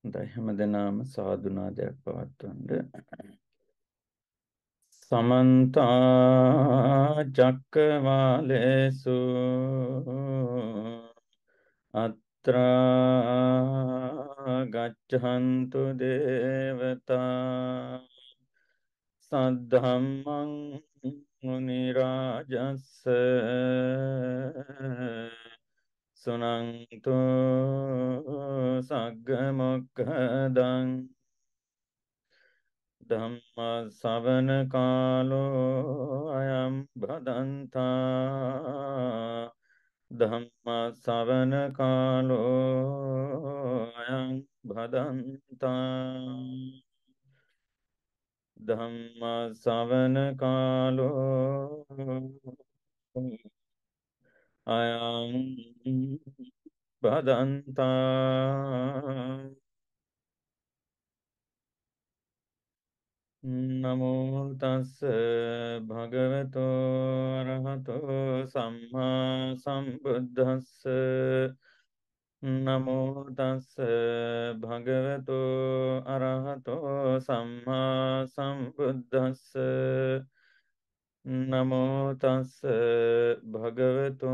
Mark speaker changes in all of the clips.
Speaker 1: හොඳයි හැමදෙනාම සාදුනාදයක් පවත්වන්න සමන්ත චක්කවාලේසු අත්‍රා ගච්ඡන්තු දේවතා සද්ධම්මං මුනි රාජස්ස සුනන්තෝ සග්ග මොක්ඛදං ධම්ම ශවන කාලෝ අයම් බදන්තා ධම්ම ශවන කාලෝ අයම් බදන්තා ධම්ම සවන කාලෝ අයං බදන්තා නමෝ තස්ස භගවතෝ රහතෝ සම්මා සම්බුද්දස්ස නමෝ තස්ස භගවතු අරහතෝ සම්මා සම්බුද්දස්ස නමෝ තස්ස භගවතු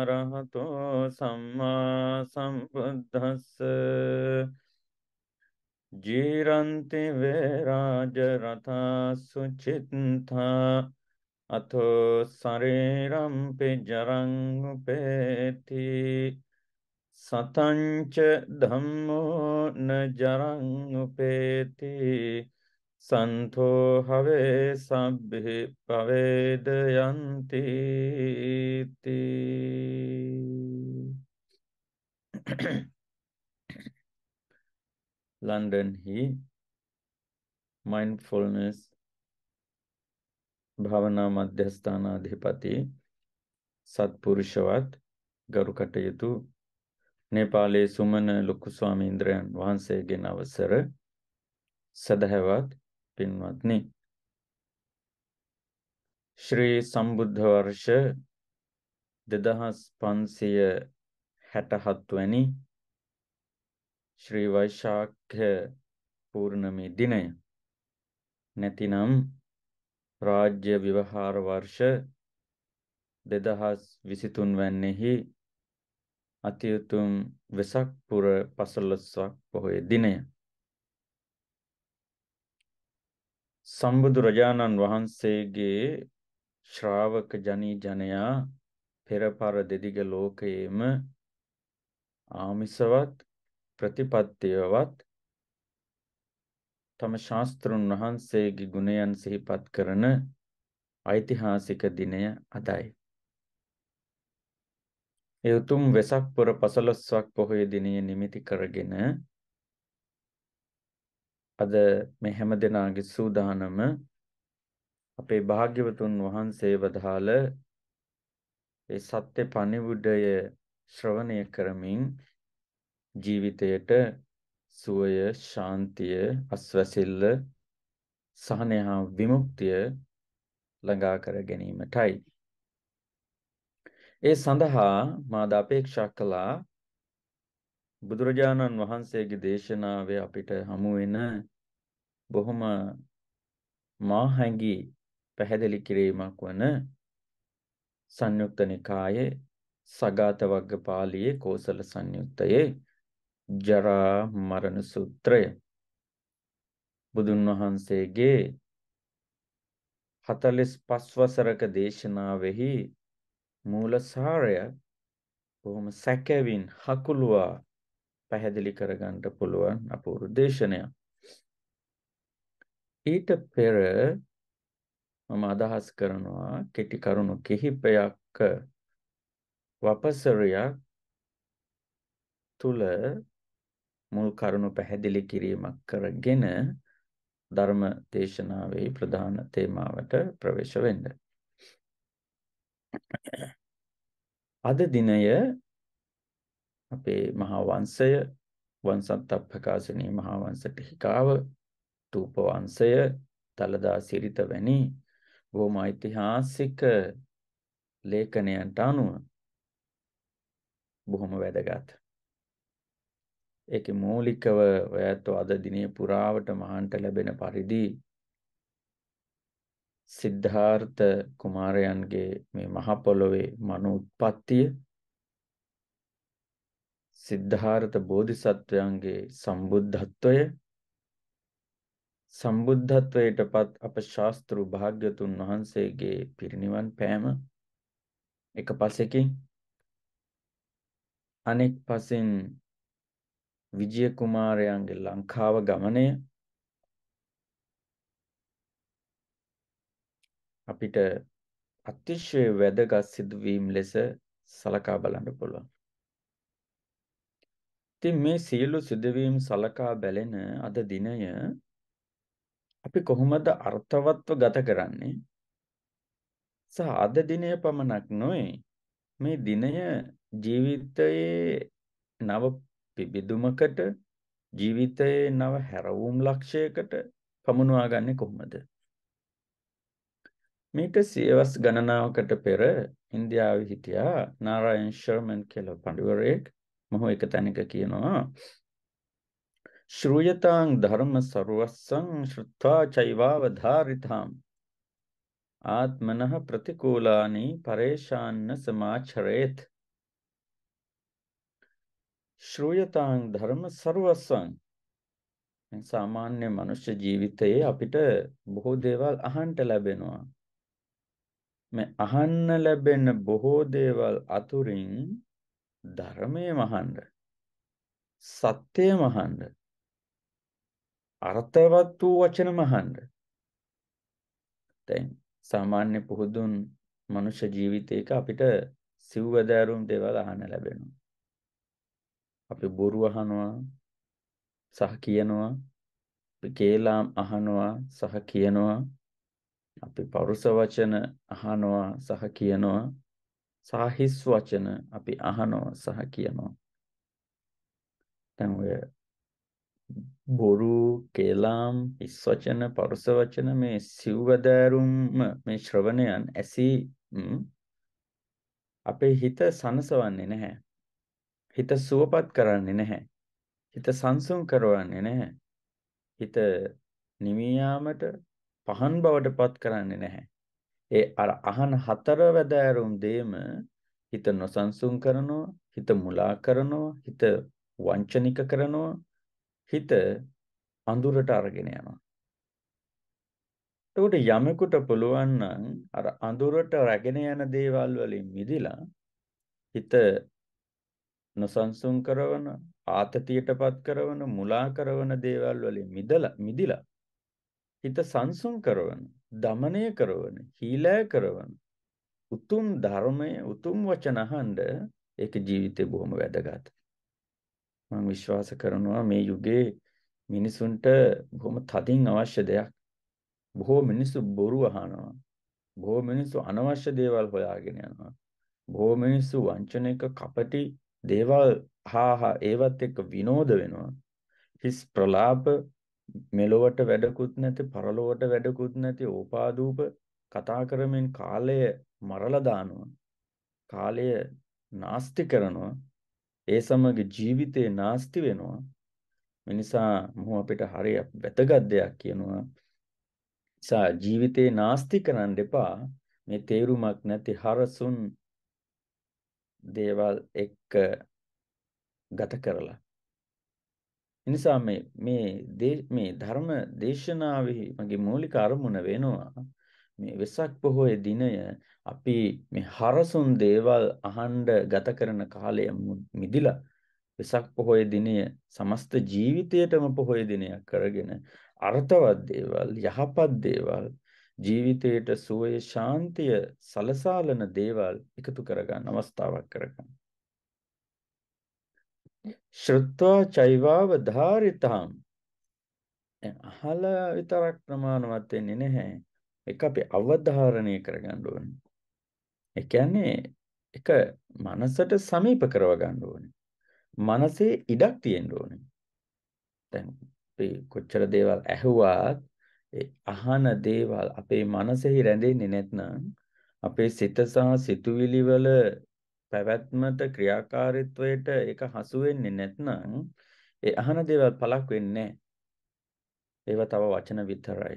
Speaker 1: අරහතෝ සම්මා සම්බුද්දස්ස ජීරන්ති වේරාජ රතා සුචිත්තා අතෝ සරේරම්පි ජරං උපේති සතංච ධම්මෝ න ජරං උපේති සන්තෝ හවේ සබ්බේ පවේද යන්ති London hi mindfulness භාවනා මධ්‍යස්ථානාධිපති සත්පුරුෂවත් ගරු කටයුතු නේපාලයේ සුමන ලොකු ස්වාමීන්ද්‍රයන් වහන්සේගෙන් අවසර සදහැවත් පින්වත්නි ශ්‍රී සම්බුද්ධ වර්ෂ දෙදහස් පන්සිය හැටහත්වැනි ශ්‍රී වෛශාඛ්‍ය පූර්ණමි දිනය නැතිනම් රාජ්‍ය විවහාර වර්ෂ දෙදහස් විසිතුන් වැන්නෙහි අතියුතුම් වෙසක් පුර පසළොස්වක් පොහොය දිනය. සම්බුදු රජාණන් වහන්සේගේ ශ්‍රාවක ජනී ජනයා පෙරපර දෙදිග ලෝකයේම ආමිසවත් ප්‍රතිපත්තියවත් තම ශාස්තෘන් වහන්සේගේ ගුණයන් සිහිපත් කරන ඓතිහාසික දිනය අදයි. ඒ උතුම් වෙසක් පොර පසළොස්වක් පොහොය දිනය නිමිති කරගෙන අද මේ හැම දෙනාගේ සූදානම අපේ භාග්‍යවතුන් වහන්සේ වදාළ ඒ සත්‍ය පණිවුඩය ශ්‍රවණය කරමින් ජීවිතයට සුවය, ශාන්තිය, අස්වැසිල්ල, සහනය හා විමුක්තිය ළඟා කර ගැනීමටයි ඒ සඳහා මාද අපේක්ෂා කළා බුදුරජාණන් වහන්සේගේ දේශනාවේ අපිට හමු වෙන බොහොම මාහැඟි පැහැදිලි කිරීමක් වන සංයුක්ත නිකායේ සගත වග්ග පාළියේ කෝසල සංයුත්තයේ ජරා මරණ සූත්‍රය බුදුන් වහන්සේගේ 45 වසරක දේශනාවෙහි මූලසාරය බොහොම සැකවින් හකුළුවා පැහැදිලි කරගන්න පුළුවන් අපූර්ව දේශනයක්. ඊට පෙර මම අදහස් කරනවා කෙටි කරුණු කිහිපයක් වපසරයක් තුල මුල් කරුණු පැහැදිලි කිරීමක් කරගෙන ධර්ම දේශනාවේ ප්‍රධාන තේමාවට ප්‍රවේශ වෙන්න. අද දිනය අපේ මහා වංශය වංශත්ත්ප්පකාශනී මහා වංශ ටිකාව තූප වංශය තලදා සිරිත වැනි බොහොම ඓතිහාසික ලේඛනයන්ට අනුව බොහොම වැදගත්. ඒකේ මූලිකව ඔයත් අද දිනේ පුරාවට මහන්ට ලැබෙන පරිදි සිද්ධාර්ථ කුමාරයන්ගේ මේ මහපොළොවේ මනු උත්පත්තිය සිද්ධාර්ථ බෝධිසත්වයන්ගේ සම්බුද්ධත්වය සම්බුද්ධත්වයට පත් අප ශාස්තෘ භාග්‍යතුන් වහන්සේගේ පිරිනිවන් පෑම එක පසෙකින් අනෙක් පසින් විජය කුමාරයන්ගේ ලංකාව ගමනය අපිට අතිශය වැදගත් සිදුවීම් ලෙස සලකා බලන්න පුළුවන්. ඉතින් මේ සියලු සිදුවීම් සලකා බැලෙන අද දිනය අපි කොහොමද අර්ථවත්ව ගත කරන්නේ? සහ අද දිනය පමණක් නොවේ මේ දිනය ජීවිතයේ නව පිබිදුමකට ජීවිතයේ නව හැරවුම් ලක්ෂයකට පමුණවා ගන්නේ කොහොමද? මීට සියවස් ගණනාවකට පෙර ඉන්දියාවේ හිටියා නාරායන් ශර්මන් කියලා පඬිවරයෙක් මොහු එක තැනක කියනවා ශ්‍රූයතාං ධර්ම සරුවස්සං ශ්‍රුත්වා චෛවාවධාරිතාම් ආත්මනහ ප්‍රතිකූලානි පරේෂාන්න සමාචරේත් ශ්‍රූයතාං ධර්ම සරුවස්සං සාමාන්‍ය මනුෂ්‍ය ජීවිතයේ අපිට බොහෝ දේවල් අහන්ට ලැබෙනවා මේ අහන්න ලැබෙන බොහෝ දේවල් අතුරින් ධර්මයේ මහන්න සත්‍යය මහන්න අර්ථවත් වූ වචන මහන්න දැන් සාමාන්‍ය පුහුදුන් මනුෂ්‍ය ජීවිතයක අපිට සිව්වදෑරුම් දේවල් අහන්න ලැබෙනවා අපි බොරු අහනවා සහ කියනවා කේලාම් අහනවා සහ කියනවා අපි පරුස වචන අහනවා සහ කියනවා සාහිස් වචන අපි අහනවා සහ කියනවා දැන් ඔය බොරු කේලම් හිස් වචන පරුස වචන මේ සිව්වදෑරුම් මේ ශ්‍රවණයන් ඇසී අපේ හිත සනසවන්නේ නැහැ හිත සුවපත් කරන්නේ නැහැ හිත සංසුන් කරවන්නේ නැහැ හිත නිමියාමට පහන් බවට පත් කරන්නේ නැහැ. ඒ අර අහන හතර වැදෑරුම් දේම හිත නොසන්සුන් කරනවා, හිත මුලා කරනවා, හිත වංචනික කරනවා, හිත අඳුරට අරගෙන යනවා. එතකොට යමෙකුට පුළුවන් නම් අර අඳුරට රැගෙන යන දේවල් වලින් මිදිලා හිත නොසන්සුන් කරවන ආතතියටපත් කරවන මුලා කරවන දේවල් වලින් මිදලා මිදිලා හිත සංසුන් කරවන දමනය කරවන හීලෑ කරවන උතුම් ධර්මය උතුම් වචනහන්ඩ ඒක ජීවිතය බොහොම වැදගත් මං විශ්වාස කරනවා මේ යුගේ මිනිසුන්ට බොහොම තදින් අවශ්‍ය දෙයක් බොහෝ මිනිස්සු බොරු අහනවා බොහෝ මිනිස්සු අනවශ්‍ය දේවල් හොයාගෙන යනවා බොහෝ මිනිස්සු වංචන එක කපටි දේවල් හාහා ඒවත් එක්ක විනෝද වෙනවා හිස් ප්‍රලාප මෙලොවට වැඩකුත් නැති පරලොවට වැඩකුත් නැති ඕපාදූප කතා කරමින් කාලය මරලා දානවා කාලය නාස්ති කරනවා ඒ සමග ජීවිතේ නාස්ති වෙනවා මිනිසා මොහු අපිට හරි වැදගත් දෙයක් කියනවා සා ජීවිතේ නාස්ති කරන්න එපා මේ තේරුමක් නැති හරසුන් දේවල් එක්ක ගත කරලා එනිසා මේ මේ මේ ධර්ම දේශනාවෙහි මගේ මූලික අරමුණ වෙනවා මේ වෙසක් පොහොය දිනය අපි මේ හරසුන් දේවල් අහන්ඩ ගත කරන කාලය මිදිලා වෙසක් පොහොය දිනය සමස්ත ජීවිතයටම පොහොය දිනයක් කරගෙන අර්ථවත් දේවල් යහපත් දේවල් ජීවිතයට සුවය ශාන්තිය සලසාලන දේවල් එකතු කරගන්න අවස්ථාවක් කරගන්න ශ්‍රුත්වා චෛවාව ධාරිතාම් අහල විතරක් ප්‍රමාණවත් වෙන්නේ නැහැ ඒක අපි අවධාරණය කරගන්න ඕනේ ඒ කියන්නේ ඒක මනසට සමීප කරව ගන්න ඕනේ මනසේ ඉඩක් තියෙන්න ඕනේ දැන් අපි කොච්චර දේවල් ඇහුවත් ඒ අහන දේවල් අපේ මනසෙහි රැඳෙන්නේ නැත්නම් අපේ සිත සහ සිතුවිලි වල පැවැත්මට ක්‍රියාකාරීත්වයට ඒක හසු වෙන්නේ නැත්නම් ඒ අහන දේවල් පළක් වෙන්නේ ඒවා තව වචන විතරයි.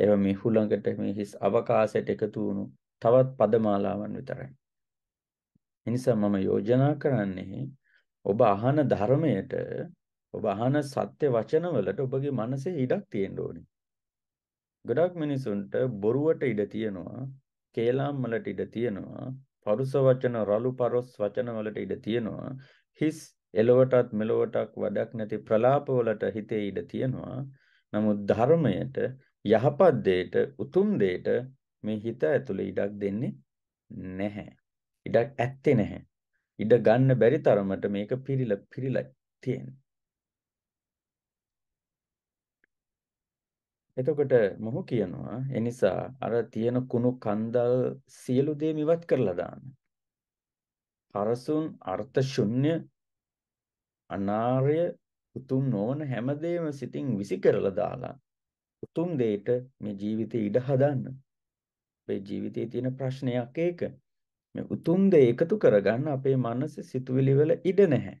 Speaker 1: ඒවා මේ හුළඟට මේ හිස් අවකාශයට එකතු වුණු තවත් පදමාලාවන් විතරයි. එනිසා මම යෝජනා කරන්නේ ඔබ අහන ධර්මයට ඔබ අහන සත්‍ය වචනවලට ඔබගේ මනසේ ඉඩක් තියෙන්න ඕනේ. ගොඩක් මිනිසුන්ට බොරුවට ඉඩ තියෙනවා, කේලාම් වලට ඉඩ තියෙනවා, පරුස වචන රළු පරොස් වචන වලට ඉඩ තියෙනවා. හිස් එලවටත් මෙලවටක් වැඩක් නැති ප්‍රලාප වලට හිතේ ඉඩ තියෙනවා. නමුත් ධර්මයට යහපත් දෙයට උතුම් දෙයට මේ හිත ඇතුලේ ඉඩක් දෙන්නේ නැහැ. ඉඩක් ඇත්තේ නැහැ. ඉඩ ගන්න බැරි තරමට මේක පිරිලා පිරිලා තියෙනවා. එතකොට මොහු කියනවා එනිසා අර තියෙන කුණු කන්දල් සියලු දේ ඉවත් කරලා දාන්න. හරසුන් අර්ථ ශුන්‍ය අනාර්ය උතුම් නොවන හැමදේම සිතින් විසි කරලා දාලා උතුම් දෙයට මේ ජීවිතේ ඉඩ හදන්න. අපේ ජීවිතේ තියෙන ප්‍රශ්නයක් ඒක. මේ උතුම් දේ එකතු කරගන්න අපේ මනස සිතුවිලි වල ඉඩ නැහැ.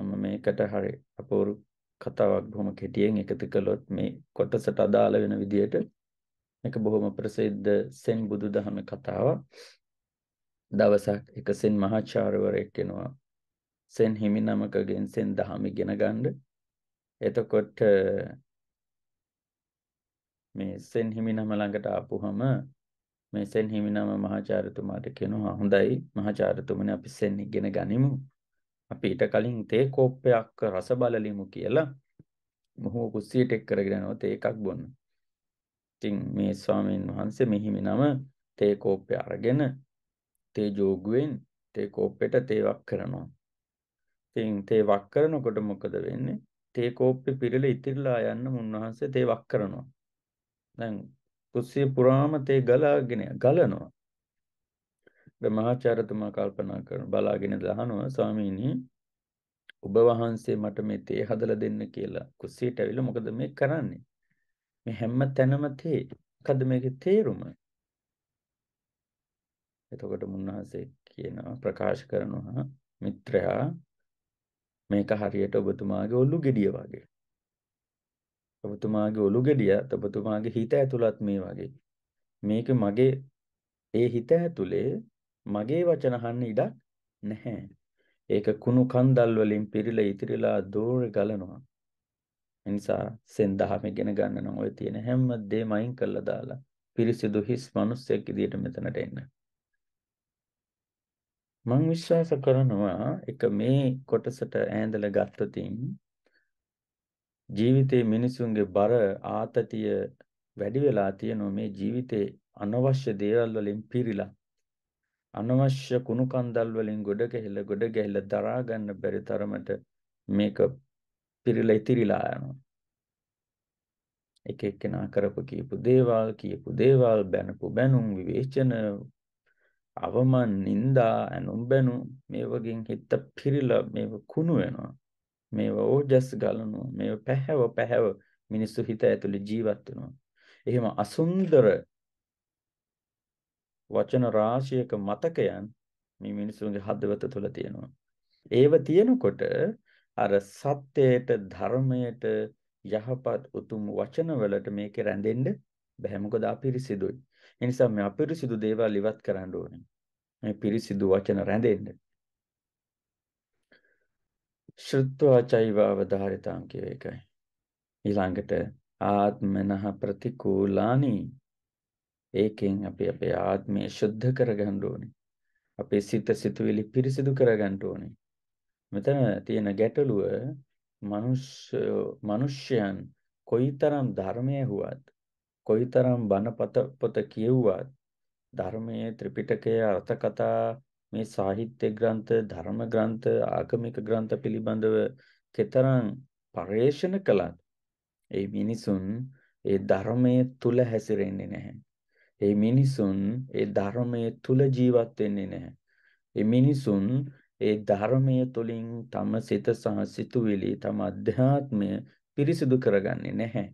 Speaker 1: මම මේකට හරි අපෝරු කතාවක් බොහොම කෙටියෙන් එකතු කළොත් මේ කොටසට අදාළ වෙන විදිහට මේක බොහොම ප්‍රසිද්ධ සෙන් බුදුදහම කතාවක්. දවසක් එක සෙන් මහාචාර්යවරයෙක් එනවා. සෙන් හිමි නමකගෙන් සෙන් දහම ඉගෙන ගන්න. එතකොට මේ සෙන් හිමි නම ළඟට ආපුහම මේ සෙන් හිමි නම මහාචාර්යතුමාට කියනවා හොඳයි මහාචාර්යතුමනි අපි සෙන් ඉගෙන ගනිමු. අපි ඊට කලින් තේ කෝප්පයක් රස බලලිමු කියලා මොහොව කුස්සියට එක් කරගෙන යනවා තේ එකක් බොන්න. ඉතින් මේ ස්වාමීන් වහන්සේ මෙහිම නම තේ කෝප්පය අරගෙන තේ ජෝගුවෙන් තේ කෝප්පෙට තේ වක් කරනවා. ඉතින් තේ වක් කරනකොට මොකද වෙන්නේ? තේ කෝප්පේ පිරෙල ඉතිරලා යන්න මුන්නහන්සේ තේ වක් කරනවා. දැන් කුස්සිය පුරාම තේ ගලාගෙන ගලනවා. මහාචාර්යතුමා කල්පනා කරන බලාගෙන දහනවා ස්වාමීනි ඔබ වහන්සේ මට මේ තේ හදලා දෙන්න කියලා කුස්සියට ඇවිල්ලා මොකද මේ කරන්නේ මේ හැම තැනම තේ මොකද මේකේ තේරුම එතකොට මුන්නහසේ කියනවා ප්‍රකාශ කරනවා මිත්‍රයා මේක හරියට ඔබතුමාගේ ඔලු ගෙඩිය වගේ ඔබතුමාගේ ඔලු ගෙඩියත් ඔබතුමාගේ හිත ඇතුළත් මේ වගේ මේක මගේ ඒ හිත ඇතුලේ මගේ වචන අහන්න ඉඩක් නැහැ. ඒක කුණු කන්දල් වලින් පිරීලා ඉතිරිලා දෝර ගලනවා. එනිසා සෙන් දහම ඉගෙන ගන්න නම් ඔය තියෙන හැම දෙම අයින් කරලා දාලා පිරිසිදු හිස් මිනිස්සෙක් විදියට මෙතනට එන්න. මං විශ්වාස කරනවා එක මේ කොටසට ඈඳලා ගත්තොතින් ජීවිතේ මිනිසුන්ගේ බර ආතතිය වැඩි වෙලා තියෙනවා මේ ජීවිතේ අනවශ්‍ය දේවල් වලින් පිරීලා අනවශ්‍ය කුණු කන්දල් වලින් ගොඩ ගැහිලා ගොඩ ගැහිලා දරා ගන්න බැරි තරමට මේක පිරিলা ඉතිරිලා යනවා. එක එක්කෙනා කරපු කීපු දේවල් කියපු දේවල් බැනපු බැනුම් විවේචන අවමන් නින්දා ඇනුම් බැනුම් මේ වගේ හිත පිරিলা මේව කුණු වෙනවා. මේව ඕජස් ගලනවා. මේව පැහැව පැහැව මිනිස්සු හිත ඇතුලේ ජීවත් වෙනවා. එහෙම අසුන්දර වචන රාශියක මතකයන් මේ මිනිසුන්ගේ හදවත තුළ තියෙනවා. ඒව තියෙනකොට අර සත්‍යයට ධර්මයට යහපත් උතුම් වචනවලට මේක රැඳෙන්න බැහැ මොකද අපිරිසිදුයි. ඒ නිසා මේ අපිරිසිදු දේවල් ඉවත් කරන්න ඕනේ. මේ පිරිසිදු වචන රැඳෙන්න. ශ්‍රුත්වා චෛවව ධාරිතාං කියව එකයි. ඊළඟට ආත්මනහ ප්‍රතිකූලානි ඒකෙන් අපි අපේ ආත්මය ශුද්ධ කරගන්න ඕනේ. අපේ සිත සිතුවිලි පිරිසිදු කරගන්න ඕනේ. මෙතන තියෙන ගැටලුව මනුෂ්‍ය මනුෂ්‍යයන් කොයිතරම් ධර්මය හුවත් කොයිතරම් බණපත පොත කියවුවත් ධර්මයේ ත්‍රිපිටකය අර්ථකතා මේ සාහිත්‍ය ග්‍රන්ථ ධර්ම ග්‍රන්ථ ආගමික ග්‍රන්ථ පිළිබඳව කෙතරම් පර්යේෂණ කළත් ඒ මිනිසුන් ඒ ධර්මයේ තුල හැසිරෙන්නේ නැහැ. ඒ මිනිසුන් ඒ ධර්මයේ තුල ජීවත් වෙන්නේ නැහැ. ඒ මිනිසුන් ඒ ධර්මයේ තුලින් තම සිත සහ සිතුවිලි තම අධ්‍යාත්මය පිරිසිදු කරගන්නේ නැහැ.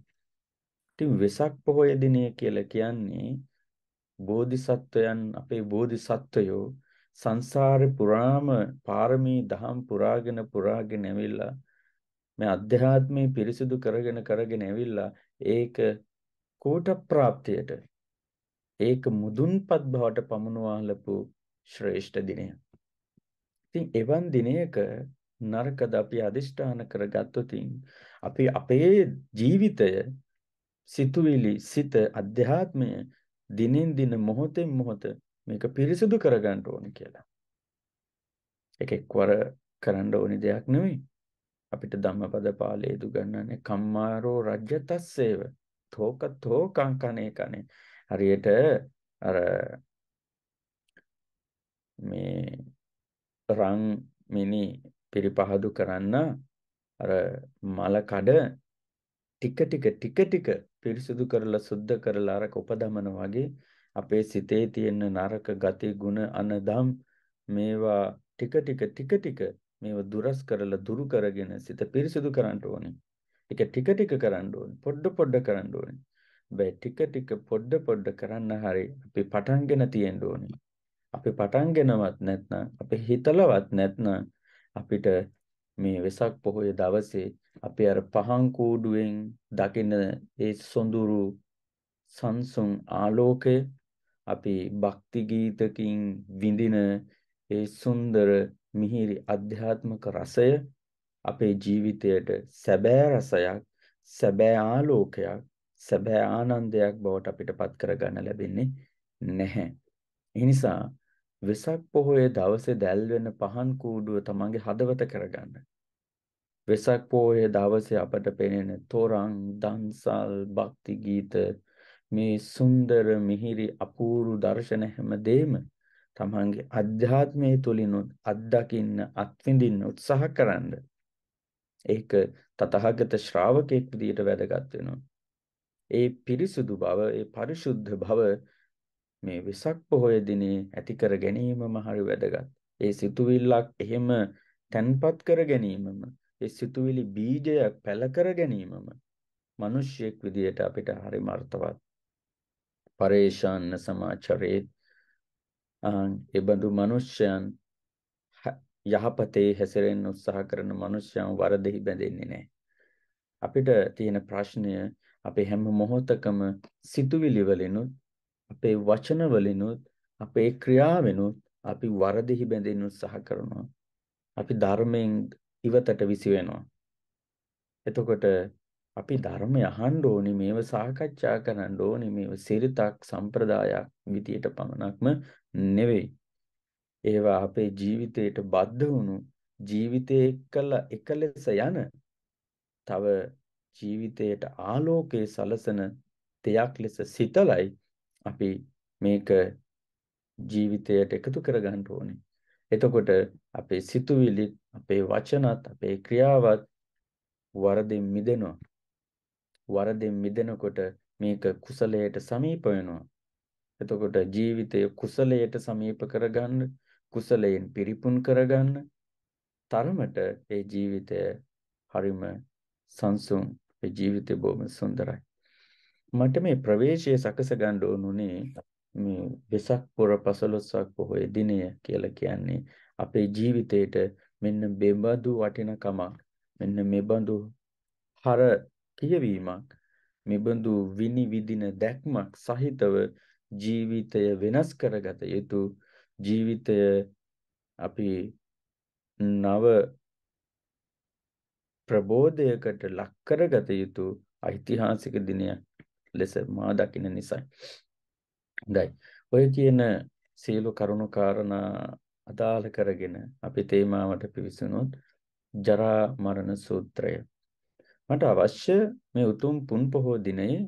Speaker 1: ඉතින් වෙසක් පොහොය දිනය කියලා කියන්නේ බෝධිසත්වයන් අපේ බෝධිසත්වයෝ සංසාරේ පුරාම පාරමී දහම් පුරාගෙන පුරාගෙන ඇවිල්ලා මේ අධ්‍යාත්මය පිරිසිදු කරගෙන කරගෙන ඇවිල්ලා ඒක කෝට ප්‍රාප්තියට ඒක මුදුන්පත් බවට පමුණවාලපු ශ්‍රේෂ්ඨ දිනය. ඉතින් එවන් දිනයක නරකද අපි අදිෂ්ඨාන කරගත්තොතින් අපි අපේ ජීවිතය සිතුවිලි සිත අධ්‍යාත්මය දිනෙන් දින මොහොතෙන් මොහොත මේක පිරිසුදු කරගන්න ඕනි කියලා. එක එක්වර කරන්න ඕනි දෙයක් නෙවෙයි. අපිට ධම්මපද පාළේ දුගන්නන්නේ කම්මාරෝ රජ්‍ය තස්සේව තෝක තෝකං කනේ කනේ හරියට අර මේ රන් මිනි පිරිපහදු කරන්න අර මල කඩ ටික ටික ටික ටික පිරිසුදු කරලා සුද්ධ කරලා අරක උපදමන වගේ අපේ සිතේ තියෙන නරක ගති ගුණ අනදම් මේවා ටික ටික ටික ටික මේවා දුරස් කරලා දුරු කරගෙන සිත පිරිසුදු කරන්න ඕනේ. ඒක ටික ටික කරන්න ඕනේ. පොඩ පොඩ කරන්න ඕනේ. බෑ ටික ටික පොඩ පොඩ කරන්න හරි අපි පටන්ගෙන තියෙන්න ඕනේ. අපි පටන්ගෙනවත් නැත්නම් අපි හිතලවත් නැත්නම් අපිට මේ වෙසක් පොහොය දවසේ අපි අර පහන් කූඩුවෙන් දකින ඒ සොඳුරු සංසුන් ආලෝකය අපි භක්ති ගීතකින් විඳින ඒ සුන්දර මිහිරි අධ්‍යාත්මක රසය අපේ ජීවිතයට සැබෑ රසයක් සැබෑ ආලෝකයක් සැබෑ ආනන්දයක් බවට අපිට පත් කරගන්න ලැබෙන්නේ නැහැ. ඒ නිසා වෙසක් පොහොය දවසේ දැල්වෙන පහන් කූඩුව තමන්ගේ හදවත කරගන්න. වෙසක් පොහොය දවසේ අපට පෙනෙන තොරන්, දන්සල්, භක්ති ගීත මේ සුන්දර මිහිරි අපූරු දර්ශන හැමදේම තමන්ගේ අධ්‍යාත්මය තුලිනුත් අත්දකින්න, අත්විඳින්න උත්සාහ කරන්න. ඒක තතහගත ශ්‍රාවකෙක් විදියට වැදගත් වෙනවා. ඒ පිරිසුදු බව, ඒ පරිශුද්ධ බව මේ වෙසක් පොහොය දිනේ ඇති කර ගැනීමම හරි වැදගත්. ඒ සිතුවිල්ලක් එහෙම තැන්පත් කර ගැනීමම, ඒ සිතුවිලි බීජයක් පැල කර ගැනීමම මිනිස්සෙක් විදියට අපිට හරි මර්ථවත්. පරේෂාන්න සමාචරේ ආන් එබඳු මිනිස්යන් යහපතේ හැසිරෙන්න උත්සාහ කරන මිනිස්යන් වරදෙහි බැඳෙන්නේ නැහැ. අපිට තියෙන ප්‍රශ්නය අපේ හැම මොහොතකම සිතුවිලි වලිනුත් අපේ වචන වලිනුත් අපේ ක්‍රියාවෙනුත් අපි වරදෙහි බැඳෙන්න උත්සාහ කරනවා. අපි ධර්මයෙන් ඉවතට විසි වෙනවා. එතකොට අපි ධර්මය අහන්න ඕනි මේව සාකච්ඡා කරන්න ඕනි මේව සිරිතක් සම්ප්‍රදායක් විදියට පමණක්ම නෙවෙයි. ඒවා අපේ ජීවිතයට බද්ධ වුණු ජීවිතය එක්කලා එක ලෙස යන තව ජීවිතයට ආලෝකයේ සලසන දෙයක් ලෙස සිතලයි අපි මේක ජීවිතයට එකතු කරගන්න ඕනේ. එතකොට අපේ සිතුවිලි, අපේ වචනත්, අපේ ක්‍රියාවත් වරදින් මිදෙනවා. වරදින් මිදෙනකොට මේක කුසලයට සමීප වෙනවා. එතකොට ජීවිතය කුසලයට සමීප කරගන්න, කුසලයෙන් පිරිපුන් කරගන්න තරමට ඒ ජීවිතය හරිම සංසුන් ඒ ජීවිතේ බොහොම සුන්දරයි. මට මේ ප්‍රවේශය සකස ගන්න ඕනුනේ මේ වෙසක් පොර 15ක් පොහොය දිනය කියලා කියන්නේ අපේ ජීවිතේට මෙන්න බෙබඳු වටිනකමක් මෙන්න මෙබඳු හර කියවීමක් මෙබඳු විනිවිදින දැක්මක් සහිතව ජීවිතය වෙනස් කරගත යුතු ජීවිතය අපි නව ප්‍රබෝධයකට ලක් කරගත යුතු ඓතිහාසික දිනයක් ලෙස මා දකින නිසා. හොඳයි. ඔය කියන සියලු කරුණු කාරණා අදාළ කරගෙන අපි තේමාවට පිවිසුනොත් ජරා මරණ සූත්‍රය. මට අවශ්‍ය මේ උතුම් පුන් පොහෝ දිනයේ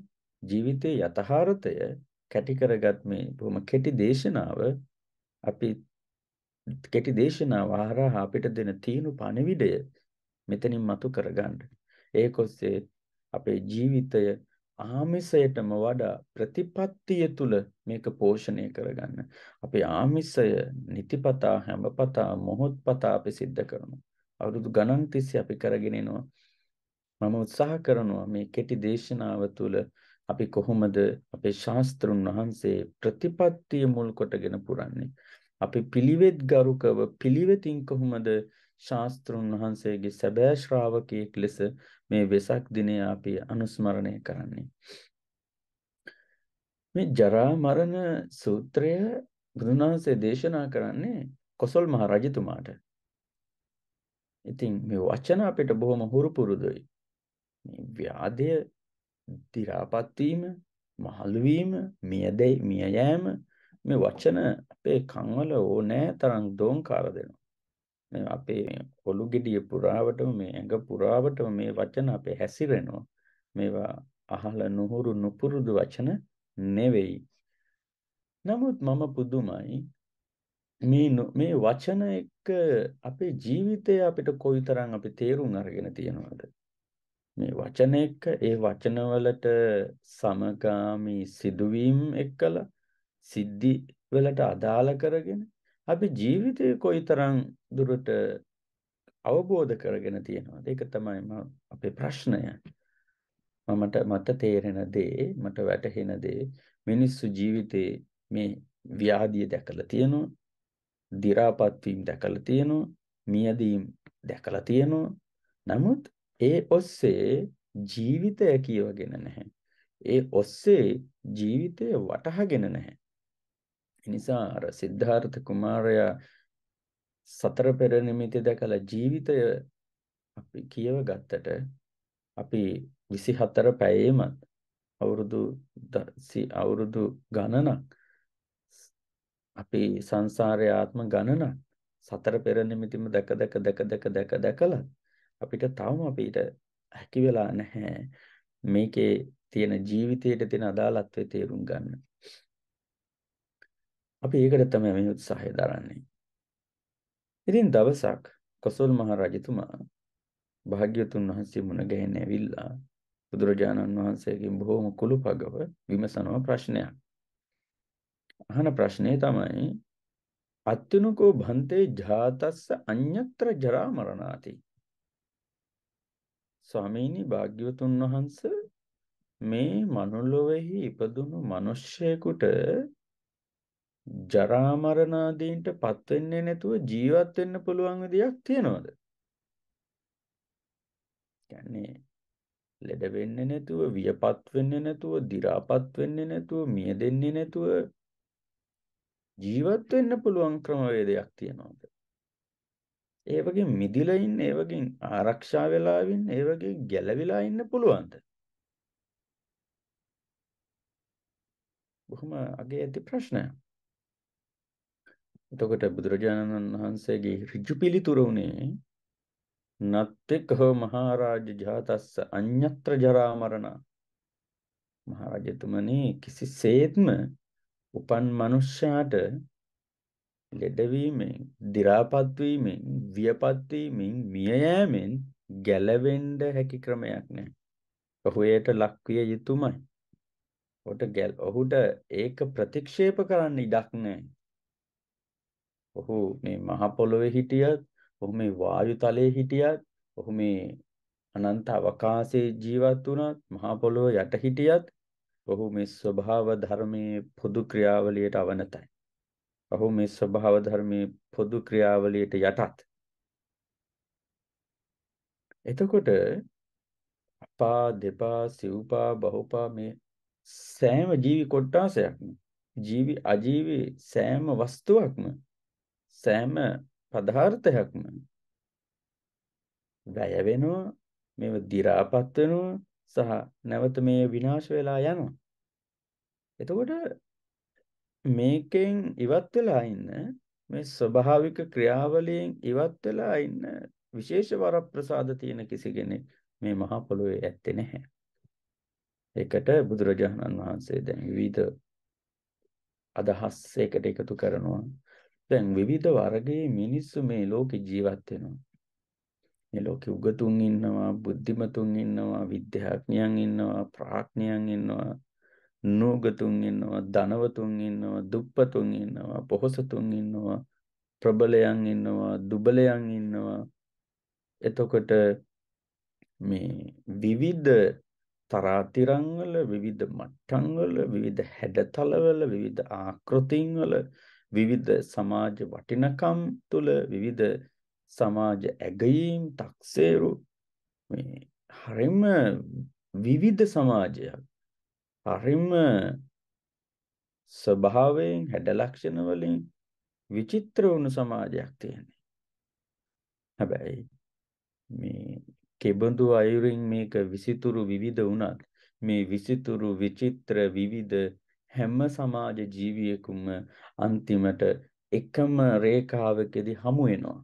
Speaker 1: ජීවිතයේ යථාර්ථය කැටි කරගත් මේ බොහොම කෙටි දේශනාව අපි කෙටි දේශනාව හරහා අපිට දෙන තීනු පණිවිඩය මෙතනින් මතු කරගන්න. ඒක ඔස්සේ අපේ ජීවිතය ආමිසයටම වඩා ප්‍රතිපත්තිය තුල මේක පෝෂණය කරගන්න. අපේ ආමිසය නිතිපතා හැමපතා මොහොත්පතා අපි සිද්ධ කරනවා. අවුරුදු ගණන් තිස්සේ අපි කරගෙන එනවා. මම උත්සාහ කරනවා මේ කෙටි දේශනාව තුළ අපි කොහොමද අපේ ශාස්ත්‍රුන් වහන්සේ ප්‍රතිපත්තිය මුල් කොටගෙන පුරන්නේ. අපි පිළිවෙත් ගරුකව පිළිවෙතින් කොහොමද ශාස්තෘන් වහන්සේගේ සැබෑ ශ්‍රාවකයෙක් ලෙස මේ වෙසක් දිනය අපි අනුස්මරණය කරන්නේ. මේ ජරාමරණ සූත්‍රය බුදුනාසේ දේශනා කරන්නේ කොසොල් මහ රජතුමාට. ඉතින් මේ වචන අපිට බොහොම හුරුපුරුදුයි. ව්‍යාධය දිරාපත්වීම මහළුවීම මියදැයි මිය යෑම මේ වචන අපේ කංවල ඕනෑ තරම් දෝංකාර දෙනවා. අපේ ඔලු ගෙඩිය පුරාවටම මේ ඇඟ පුරාවටම මේ වචන අපේ හැසිරෙනවා මේවා අහල නුහුරු නුපුරුදු වචන නෙවෙයි නමුත් මම පුදුමයි මේ මේ වචන එක අපේ ජීවිතය අපිට කොයිතරම් අපි තේරුම් අරගෙන තියෙනවද මේ වචන එක්ක ඒ වචනවලට සමගාමී සිදුවීම් එක්කලා සිද්ධි වලට අදාළ කරගෙන අපි ජීවිතේ කොයිතරම් දුරට අවබෝධ කරගෙන තියෙනවද ඒක තමයි අපේ ප්‍රශ්නය මමට මට තේරෙන දේ මට වැටහෙන දේ මිනිස්සු ජීවිතේ මේ ව්‍යාධිය දැකලා තියෙනවා දි รา පත් වීම දැකලා තියෙනවා මියදීම් දැකලා තියෙනවා නමුත් ඒ ඔස්සේ ජීවිතය කියවගෙන නැහැ ඒ ඔස්සේ ජීවිතය වටහාගෙන නැහැ එනිසා අර සිද්ධාර්ථ කුමාරයා සතර පෙර නිමිති දැකලා ජීවිතය අපි කියව ගත්තට අපි 24 පැයේම අවුරුදු අවුරුදු ගණනක් අපි සංසාරයේ ආත්ම ගණනක් සතර පෙර නිමිතිම දැක දැක දැක දැක දැක දැකලා අපිට තවම අපිට හැකි වෙලා නැහැ මේකේ තියෙන ජීවිතයේ තියෙන අදාළත්වය තේරුම් ගන්න. අපි ඒකට තමයි මේ උත්සාහය දරන්නේ. ඉතින් දවසක් කොසල් මහ රජතුමා භාග්‍යතුන් වහන්සේ මුණ ගැහෙන්න ඇවිල්ලා බුදුරජාණන් වහන්සේගෙන් බොහොම කුළුපගව විමසනව ප්‍රශ්නයක්. අහන ප්‍රශ්නේ තමයි අත්තුනකෝ භන්තේ ජාතස්ස අඤ්ඤත්‍ර ජරා මරණාති. ස්වාමීනි භාග්‍යවතුන් වහන්ස මේ මනුලොවෙහි ඉපදුණු මිනිස්සෙකුට ජරා මරණ ආදීන්ට පත් වෙන්නේ නැතුව ජීවත් වෙන්න පුළුවන් විදියක් තියනවද? කියන්නේ ලෙඩ වෙන්නේ නැතුව, වියපත් වෙන්නේ නැතුව, දි รา පත් වෙන්නේ නැතුව, මිය දෙන්නේ නැතුව ජීවත් වෙන්න පුළුවන් ක්‍රමවේදයක් තියනවද? ඒ වගේ මිදිලා ඉන්න, ඒ වගේ ආරක්ෂා වෙලා ඉන්න, ඒ වගේ ගැලවිලා ඉන්න පුළුවන්ද? බොහොම අගේ ඇති ප්‍රශ්නයක්. එතකොට බුදුරජාණන් වහන්සේගේ ඍජු පිළිතුර උනේ නත්තෙක්හෝ මහරජ ජාතස්ස අඤ්ඤත්‍ර ජරා මරණ මහරජතුමනි කිසිසේත්ම උපන් මනුෂ්‍යයාට ලෙඩවීමෙන් දි รา පත් වීමෙන් වියපත් වීමෙන් මිය යෑමෙන් ගැලවෙන්න හැකි ක්‍රමයක් නැහැ. ඔහුයට ලක්විය යුතුයමයි. ඔහුට ඔහුට ඒක ප්‍රතික්ෂේප කරන්න ඉඩක් නැහැ. ඔහු මේ මහ පොළොවේ හිටියත් ඔහු මේ වායු තලයේ හිටියත් ඔහු මේ අනන්ත අවකාශයේ ජීවත් වුණත් මහ පොළොව යට හිටියත් ඔහු මේ ස්වභාව ධර්මයේ පොදු ක්‍රියාවලියට අවනතයි. ඔහු මේ ස්වභාව ධර්මයේ පොදු ක්‍රියාවලියට යටත්. එතකොට අපා දෙපා සිව්පා බහුපා මේ සෑම ජීවි කොට්ටාසයක්ම ජීවි අජීවි සෑම වස්තුවක්ම සෑම පදාර්ථයක්ම වැය වෙනවා මේව දි รา පත් වෙනවා සහ නැවත මේ විනාශ වෙලා යනවා. එතකොට මේකෙන් ඉවත් වෙලා ඉන්න මේ ස්වභාවික ක්‍රියාවලියෙන් ඉවත් වෙලා ඉන්න විශේෂ වරප්‍රසාද තියෙන කිසි කෙනෙක් මේ මහා පොළොවේ ඇත්තේ නැහැ. ඒකට බුදුරජාණන් වහන්සේ දැන් විවිධ අදහස් එකට එකතු කරනවා. දැන් විවිධ වර්ගයේ මිනිස්සු මේ ලෝකෙ ජීවත් වෙනවා. මේ ලෝකෙ උගතුන් ඉන්නවා, බුද්ධිමතුන් ඉන්නවා, විද්‍යාඥයන් ඉන්නවා, ප්‍රඥයන් ඉන්නවා, නෝගතුන් ඉන්නවා, ධනවතුන් ඉන්නවා, දුප්පතුන් ඉන්නවා, පොහොසතුන් ඉන්නවා, ප්‍රබලයන් ඉන්නවා, දුබලයන් ඉන්නවා. එතකොට මේ විවිධ තරාතිරංවල විවිධ මට්ටංවල විවිධ හැඩතලවල විවිධ ආකෘතිංවල විවිධ සමාජ වටිනකම් තුළ විවිධ සමාජ ඇගයීම් තක්සේරු මේ හරිම විවිධ සමාජයක් හරිම ස්වභාවයෙන් හැඩලක්ෂණ වලින් විචිත්‍ර වුණු සමාජයක් තියෙනවා. හැබැයි මේ කෙබඳු අයුරින් මේක විසිතුරු විවිධ වුණත් මේ විසිතුරු විචිත්‍ර විවිධ හැම සමාජ ජීවියෙකුම අන්තිමට එකම රේඛාවකෙදි හමු වෙනවා.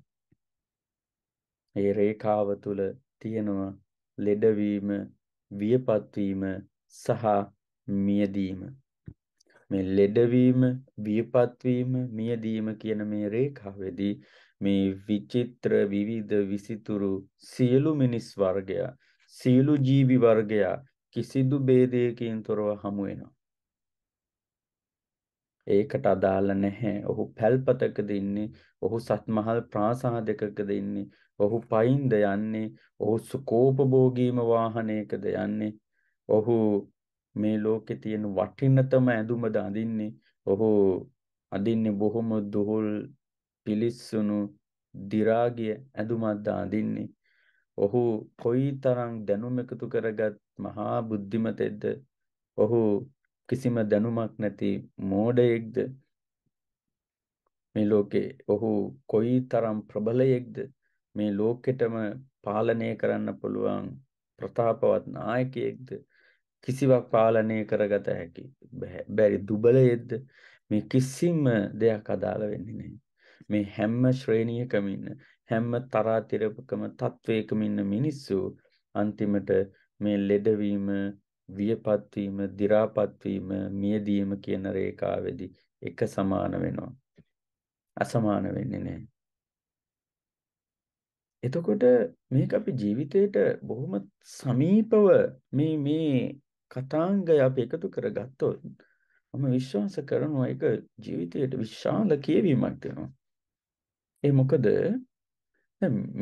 Speaker 1: ඒ රේඛාව තුල තියෙනවා ලෙඩවීම, වියපත්වීම සහ මියදීම. මේ ලෙඩවීම, වියපත්වීම, මියදීම කියන මේ රේඛාවේදී මේ විචිත්‍ර විවිධ විසිතුරු සියලු මිනිස් වර්ගයා, සියලු ජීවි වර්ගයා කිසිදු ભેදයකින් තොරව හමු වෙනවා. ඒකට අදාළ නැහැ. ඔහු පැල්පතකද ඉන්නේ, ඔහු සත්මහල් ප්‍රාසාදයකද ඉන්නේ, ඔහු පයින්ද යන්නේ, ඔහු සුකෝපභෝගීම වාහනයකද යන්නේ. ඔහු මේ ලෝකේ තියෙන වටිනතම ඇඳුමද අඳින්නේ. ඔහු අඳින්නේ බොහොම දුහුල් පිලිස්සුණු දිරාගිය ඇඳුමක්ද අඳින්නේ. ඔහු කොයිතරම් දැනුම එකතු කරගත් මහා බුද්ධිමතෙක්ද ඔහු කිසිම දැනුමක් නැති මෝඩයෙක්ද මේ ලෝකේ ඔහු කොයි තරම් ප්‍රබලයෙක්ද මේ ලෝකෙටම පාලනය කරන්න පුළුවන් ප්‍රතාපවත් නායකයෙක්ද කිසිවක් පාලනය කරගත හැකි බැරි දුබලයෙක්ද මේ කිසිම දෙයක් අදාළ වෙන්නේ නැහැ මේ හැම ශ්‍රේණියකම ඉන්න හැම තරාතිරකම තත්වයකම ඉන්න මිනිස්සු අන්තිමට මේ ලෙඩවීම වියපත්වීම, දි รา පත්වීම, මියදීම කියන රේඛාවේදී එක සමාන වෙනවා. අසමාන වෙන්නේ නැහැ. එතකොට මේක අපි ජීවිතයට බොහොම සමීපව මේ මේ කතාංගය අපි එකතු කරගත්තොත් මම විශ්වාස කරනවා ඒක ජීවිතයට විශාල කියවීමක් වෙනවා. ඒ මොකද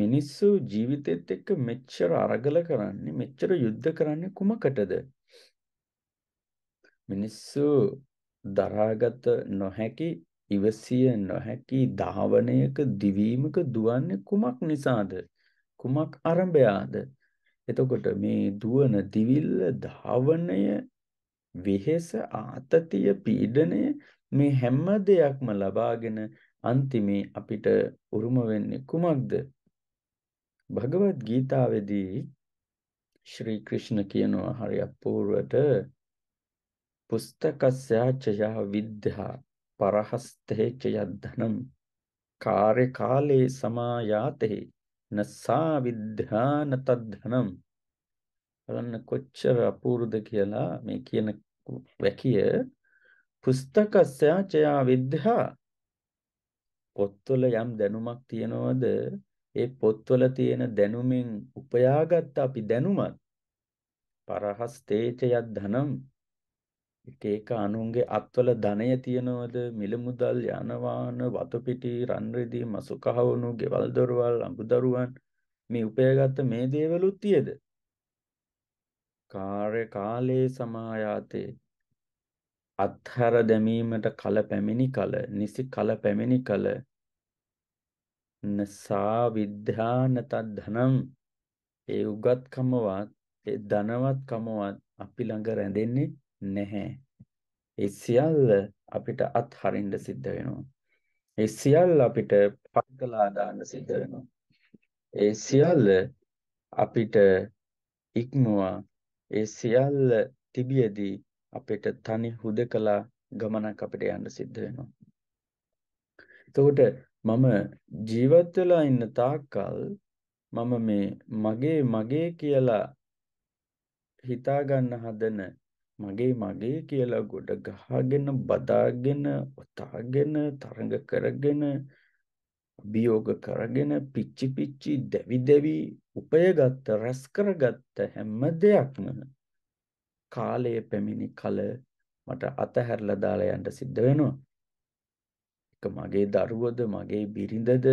Speaker 1: මිනිස්සු ජීවිතෙත් එක්ක මෙච්චර අරගල කරන්නේ මෙච්චර යුද්ධ කරන්නේ කුමකටද? මිනිස්සු දරාගත නොහැකි ඉවසිය නොහැකි ධාවනයක දිවීමක දුවන්නේ කුමක් නිසාද කුමක් අරඹයාද එතකොට මේ දුවන දිවිල්ල ධාවනය වෙහෙස ආතතිය පීඩනය මේ හැම දෙයක්ම ලබාගෙන අන්තිමේ අපිට උරුම වෙන්නේ කුමක්ද භගවත් ගීතාවේදී ශ්‍රී ක්‍රිෂ්ණ කියනවා හරි අපූර්වට පුස්තකස්යාචය විද්‍යා පරහස්තේච යද්ධනම් කාර්යකාලේ සමායාතේ නසා විද්‍යාන තද්ධනම් බලන්න කොච්චර අපූර්වද කියලා මේ කියන වැකිය පුස්තකස්යාචය විද්‍යා පොත්වල යම් දැනුමක් තියනවද ඒ පොත්වල තියෙන දැනුමින් උපයාගත්ත අපි දැනුමත් පරහස් තේචයක් ධනම් ඒක අනුන්ගේ අත්වල ධනය තියනවද මිලමුදල් යනවාන වතුපිටි රන්රෙදි මසුකහවුණු ගෙවල් දොරවල් අඹුදරුවන් මේ උපයගත්ත මේ දේවලුත් තියද කාර්ය කාලේ සමායාතේ අත්හැර දැමීමට කල පැමිණි කල නිසි කල පැමිණි කල නසා විද්‍යානතත් ධනම් ඒ උගත්කමවත් ඒ ධනවත්කමවත් අපි ළඟ රැඳෙන්නේ නැහැ. ඒ සියල්ල අපිට අත්හරින්න සිද්ධ වෙනවා. ඒ සියල්ල අපිට පත්කලා දාන්න සිද්ධ වෙනවා. ඒ සියල්ල අපිට ඉක්මවා ඒ සියල්ල තිබියදී අපිට තනි හුදකලා ගමනක් අපිට යන්න සිද්ධ වෙනවා. එතකොට මම ජීවත් වෙලා ඉන්න තාක්කල් මම මේ මගේ මගේ කියලා හිතා ගන්න හදන මගේ මගේ කියලා ගොඩ ගහගෙන බදාගෙන ඔතාගෙන තරඟ කරගෙන අභියෝග කරගෙන පිච්චි පිච්චි දැවි දැවි උපයගත්ත රැස් කරගත්ත හැම දෙයක්ම කාලය පැමිණි කල මට අතහැරලා දාලා යන්න සිද්ධ වෙනවා. එක මගේ දරුවද මගේ බිරිඳද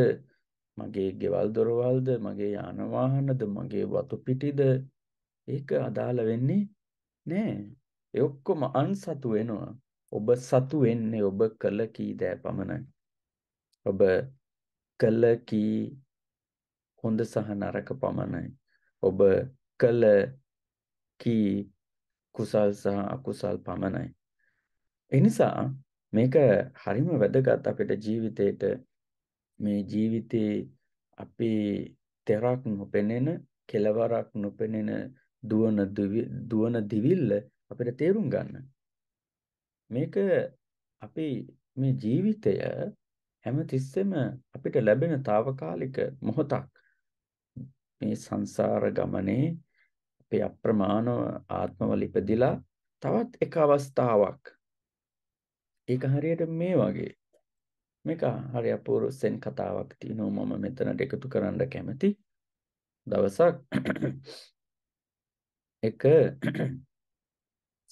Speaker 1: මගේ ගෙවල් දොරවල්ද මගේ යාන වාහනද මගේ වතු පිටිද ඒක අදාළ වෙන්නේ නෑ ඒ ඔක්කොම අන් සතු වෙනවා. ඔබ සතු වෙන්නේ ඔබ කළ කී දෑ පමණයි. ඔබ කළ කී හොඳ සහ නරක පමණයි. ඔබ කළ කී කුසල් සහ අකුසල් පමණයි. එනිසා මේක හරිම වැදගත් අපිට ජීවිතේට මේ ජීවිතේ අපේ තෙරක් නොපෙනෙන කෙලවරක් නොපෙනෙන දුවන දුවන දිවිල්ල අපිට තේරුම් ගන්න. මේක අපි මේ ජීවිතය හැම තිස්සෙම අපිට ලැබෙන తాවකාලික මොහොතක්. මේ සංසාර ගමනේ අපේ අප්‍රමාණව ආත්මවල ඉපදිලා තවත් එක අවස්ථාවක්. ඒක හරියට මේ වගේ. මේක හරි අපූර්ව සෙන් කතාවක් තියෙනවා මම මෙතනට එකතු කරන්න කැමති. දවසක් එක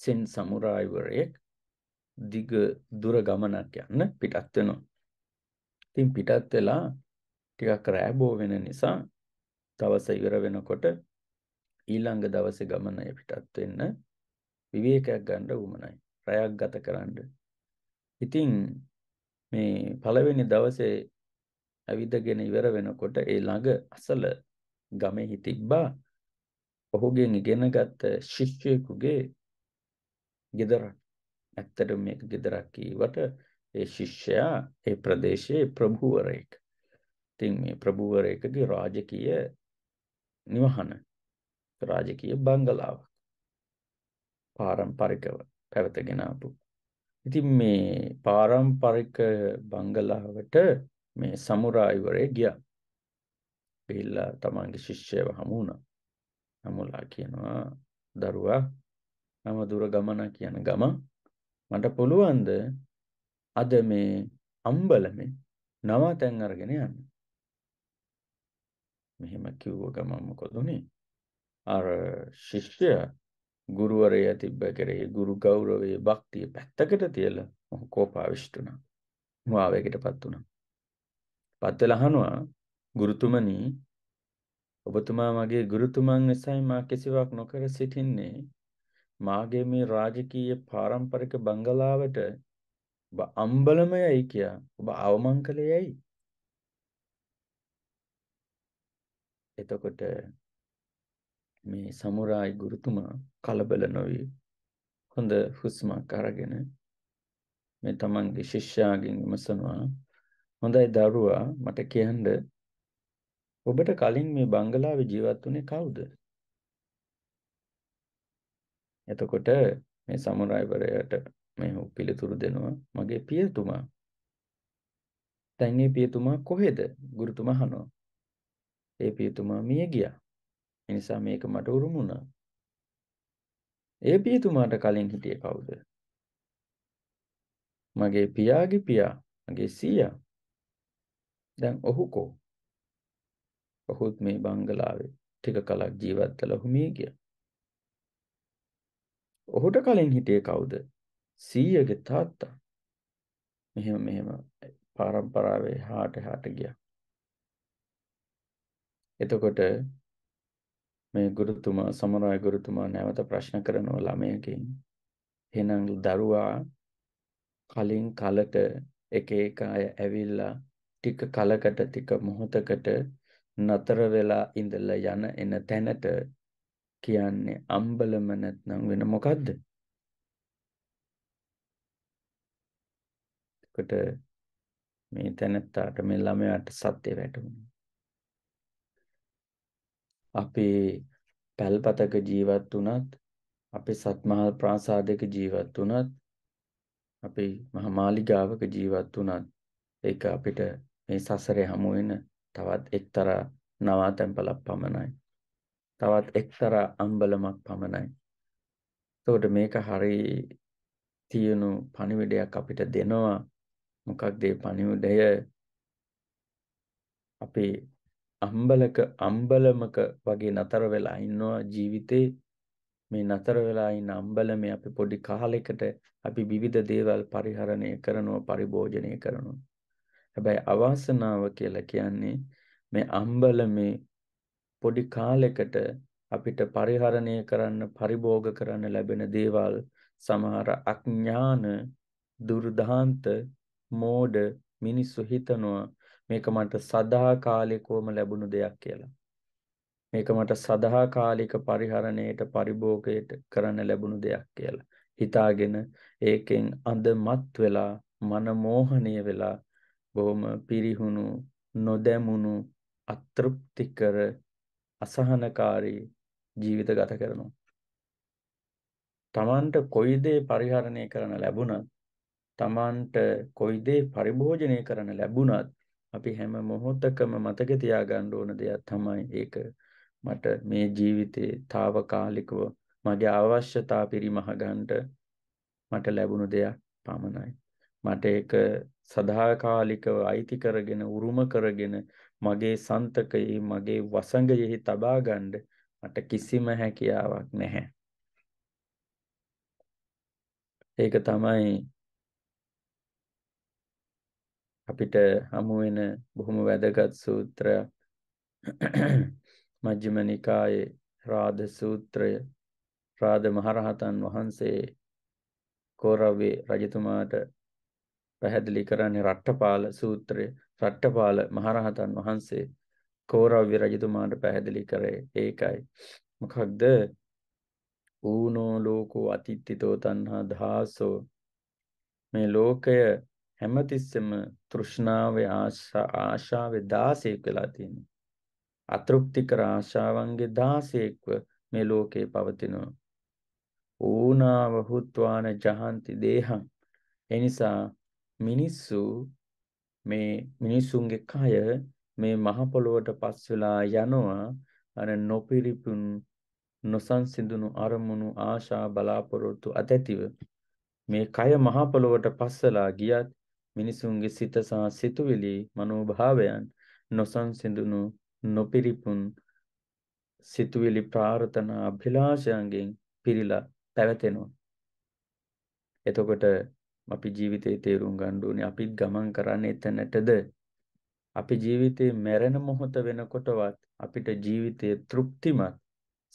Speaker 1: සෙන් සමුරායිවරයෙක් දිග දුර ගමනක් යන්න පිටත් වෙනවා. ඉතින් පිටත් වෙලා ටිකක් රෑබෝ වෙන නිසා දවස ඉවර වෙනකොට ඊළඟ දවසේ ගමනය පිටත් වෙන්න විවේකයක් ගන්න උවමනයි. රැයක් ගත කරන්න. ඉතින් මේ පළවෙනි දවසේ ඇවිදගෙන ඉවර වෙනකොට ඒ ළඟ අසල ගමෙහි තිබ්බා ඔහුගෙන් ඉගෙනගත් ශිෂ්‍යයෙකුගේ gedara ඇත්තට මේක gedarak කීවට ඒ ශිෂ්‍යයා ඒ ප්‍රදේශයේ ප්‍රභූවරයෙක්. ඉතින් මේ ප්‍රභූවරයෙක්ගේ රාජකීය නිවහන රාජකීය බංගලාවක් පාරම්පරිකව පැවතගෙන ආපු. ඉතින් මේ පාරම්පරික බංගලාවට මේ සමුරායිවරේ ගියා. ගිහිල්ලා තමන්ගේ ශිෂ්‍යයව හමු වුණා. හමුලා කියනවා දරුවා මම දුර ගමනක් යන ගම මට පුළුවන්ද අද මේ අම්බලමේ නවතැන් අරගෙන යන්න. මෙහෙම කිව්ව ගමන් මොකද උනේ? අර ශිෂ්‍ය ගුරුවරයා තිබ්බ කරේ ගුරු ගෞරවයේ භක්තිය පැත්තකට තියලා මොහ කෝපාවිෂ්ඨ වුණා. මොහාවයකටපත් වුණා. පත් වෙලා අහනවා ගුරුතුමනි ඔබතුමා මගේ ගුරුතුමන් නිසායි මා කිසිවක් නොකර සිටින්නේ මාගේ මේ රාජකීය පාරම්පරික බංගලාවට ඔබ අම්බලමයයි කියා ඔබ අවමන් කළේයයි එතකොට මේ සමුරායි ගුරුතුමා කලබල නොවී හොඳ හුස්මක් අරගෙන මේ තමන්ගේ ශිෂ්‍යයාගෙන් විමසනවා හොඳයි දරුවා මට කියන්න ඔබට කලින් මේ බංගලාවේ ජීවත් වුණේ කවුද එතකොට මේ සමුරායිවරයට මේ පිළිතුරු දෙනවා මගේ පියතුමා තැන්නේ පියතුමා කොහෙද ගුරුතුමා හනෝ ඒ පියතුමා මිය ගියා එනිසා මේක මට උරුමුණා ඒ පියතුමාට කලින් හිටිය කවුද මගේ පියාගේ පියා මගේ සීයා දැන් ඔහු කෝ ඔහුත් මේ බංගලාවේ ටික කලක් ජීවත් කළ ඔහු මිය ගියා ඔහුට කලින් හිටියේ කවුද? සීයගේ තාත්තා. මෙහෙම මෙහෙම පරම්පරාවේ හාට හාට ගියා. එතකොට මේ ගුරුතුමා සමරාය ගුරුතුමා නැවත ප්‍රශ්න කරනවා ළමයකින් එහෙනම් දරුවා කලින් කලට එක එක අය ඇවිල්ලා ටික කලකට ටික මොහොතකට නතර වෙලා ඉඳලා යන එන තැනට කියන්නේ අම්බලම නැත්නම් වෙන මොකක්ද? එතකොට මේ තැනත්තාට මේ ළමයාට සත්‍ය වැටුණා. අපේ පැල්පතක ජීවත් වුණත්, අපේ සත්මහල් ප්‍රාසාදයක ජීවත් වුණත්, අපේ මහමාලිගාවක ජීවත් වුණත් ඒක අපිට මේ සසරේ හමු වෙන තවත් එක්තරා නවාතැන්පලක් පමණයි. තවත් එක්තරා අම්බලමක් පමණයි. එතකොට මේක හරි තියුණු පණිවිඩයක් අපිට දෙනවා. මොකක්ද මේ පණිවිඩය? අපි අම්බලක අම්බලමක වගේ නතර වෙලා ඉන්නවා ජීවිතේ මේ නතර වෙලා ඉන්න අම්බලමේ අපි පොඩි කාලයකට අපි විවිධ දේවල් පරිහරණය කරනවා පරිභෝජනය කරනවා හැබැයි අවාසනාව කියලා කියන්නේ මේ අම්බලමේ පොඩි කාලෙකට අපිට පරිහරණය කරන්න පරිභෝග කරන්න ලැබෙන දේවල් සමහර අඥ්ඥාන දුර්ධාන්ත මෝඩ මිනිස්සු හිතනවා මේක මට සදාකාලෙකෝම ලැබුණු දෙයක් කියලා. මේක මට සදාකාලික පරිහරණයට පරිභෝගයට කරන්න ලැබුණු දෙයක් කියලා. හිතාගෙන ඒකෙන් අඳමත් වෙලා මනමෝහනය වෙලා බොහොම පිරිහුණු නොදැමුණු අතෘප්තිකර අසහනකාරී ජීවිත ගත කරනවා. තමන්ට කොයි දේ පරිහරණය කරන ලැබුණත් තමන්ට කොයි දේ පරිභෝජනය කරන ලැබුණත් අපි හැම මොහොතකම මතක තියාගන්න ඕන දෙයක් තමයි ඒක. මට මේ ජීවිතේ తాවකාලිකව මගේ අවශ්‍යතා පිරිමහ ගන්නට මට ලැබුණු දෙයක් පමණයි. මට ඒක සදාකාලිකව අයිති කරගෙන උරුම කරගෙන මගේ සන්තකයේ මගේ වසඟයෙහි තබා ගන්න මට කිසිම හැකියාවක් නැහැ. ඒක තමයි අපිට හමු වෙන බොහොම වැදගත් සූත්‍රය මජ්ක්‍ධිම නිකායේ රාද සූත්‍රය රාද මහරහතන් වහන්සේ කෝරවේ රජතුමාට පැහැදිලි කරන්නේ රට්ටපාල සූත්‍රය රට්ටපාල මහරහතන් වහන්සේ කෝරව්‍ය රජතුමාට පැහැදිලි කරේ ඒකයි මොකක්ද ඌනෝ ලෝකෝ අතිත්තිතෝ තණ්හා ධාසෝ මේ ලෝකය හැමතිස්සෙම තෘෂ්ණාවේ ආශා ආශාවේ දාසයෙක් වෙලා තියෙනවා අතෘප්තිකර ආශාවන්ගේ දාසයෙක්ව මේ ලෝකේ පවතිනවා ඌනාව හුත්වාන ජහන්ති දේහං එනිසා මිනිස්සු මේ මිනිසුන්ගේ කය මේ මහ පොළොවට පස් වෙලා යනවා අර නොපිරිපුන් නොසන්සිඳුණු අරමුණු ආශා බලාපොරොත්තු අතැතිව මේ කය මහ පොළොවට පස්සලා ගියත් මිනිසුන්ගේ සිත සහ සිතුවිලි මනෝභාවයන් නොසන්සිඳුණු නොපිරිපුන් සිතුවිලි ප්‍රාර්ථනා අභිලාෂයන්ගෙන් පිරීලා පැවතෙනවා එතකොට අපි ජීවිතේ තේරුම් ගන්න ඕනේ අපිත් ගමන් කරන්නේ එතනටද අපි ජීවිතේ මැරෙන මොහොත වෙනකොටවත් අපිට ජීවිතයේ තෘප්තිමත්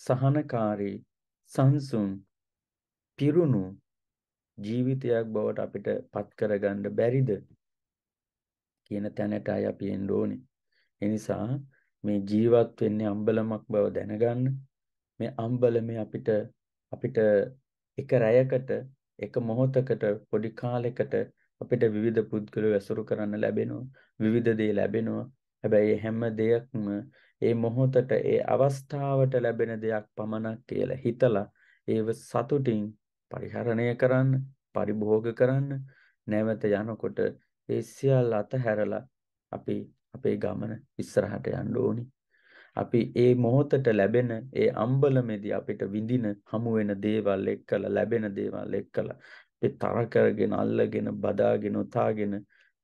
Speaker 1: සහනකාරී සංසුන් පිරුණු ජීවිතයක් බවට අපිට පත් කරගන්න බැරිද කියන තැනටයි අපි එන්න ඕනේ. ඒ නිසා මේ ජීවත් වෙන්නේ අම්බලමක් බව දැනගන්න. මේ අම්බලමේ අපිට අපිට එක රැයකට එක මොහොතකට පොඩි කාලයකට අපිට විවිධ පුද්ගලයෝ ඇසුරු කරන්න ලැබෙනවා විවිධ දේ ලැබෙනවා හැබැයි හැම දෙයක්ම ඒ මොහොතට ඒ අවස්ථාවට ලැබෙන දෙයක් පමණක් කියලා හිතලා ඒව සතුටින් පරිහරණය කරන්න පරිභෝග කරන්න නැවත යනකොට ඒ සියල්ල අතහැරලා අපි අපේ ගමන ඉස්සරහට යන්න ඕනි අපි ඒ මොහොතට ලැබෙන ඒ අම්බලමේදී අපිට විඳින හමු වෙන දේවල් එක්කලා ලැබෙන දේවල් එක්කලා අපි තර කරගෙන අල්ලගෙන බදාගෙන උතාගෙන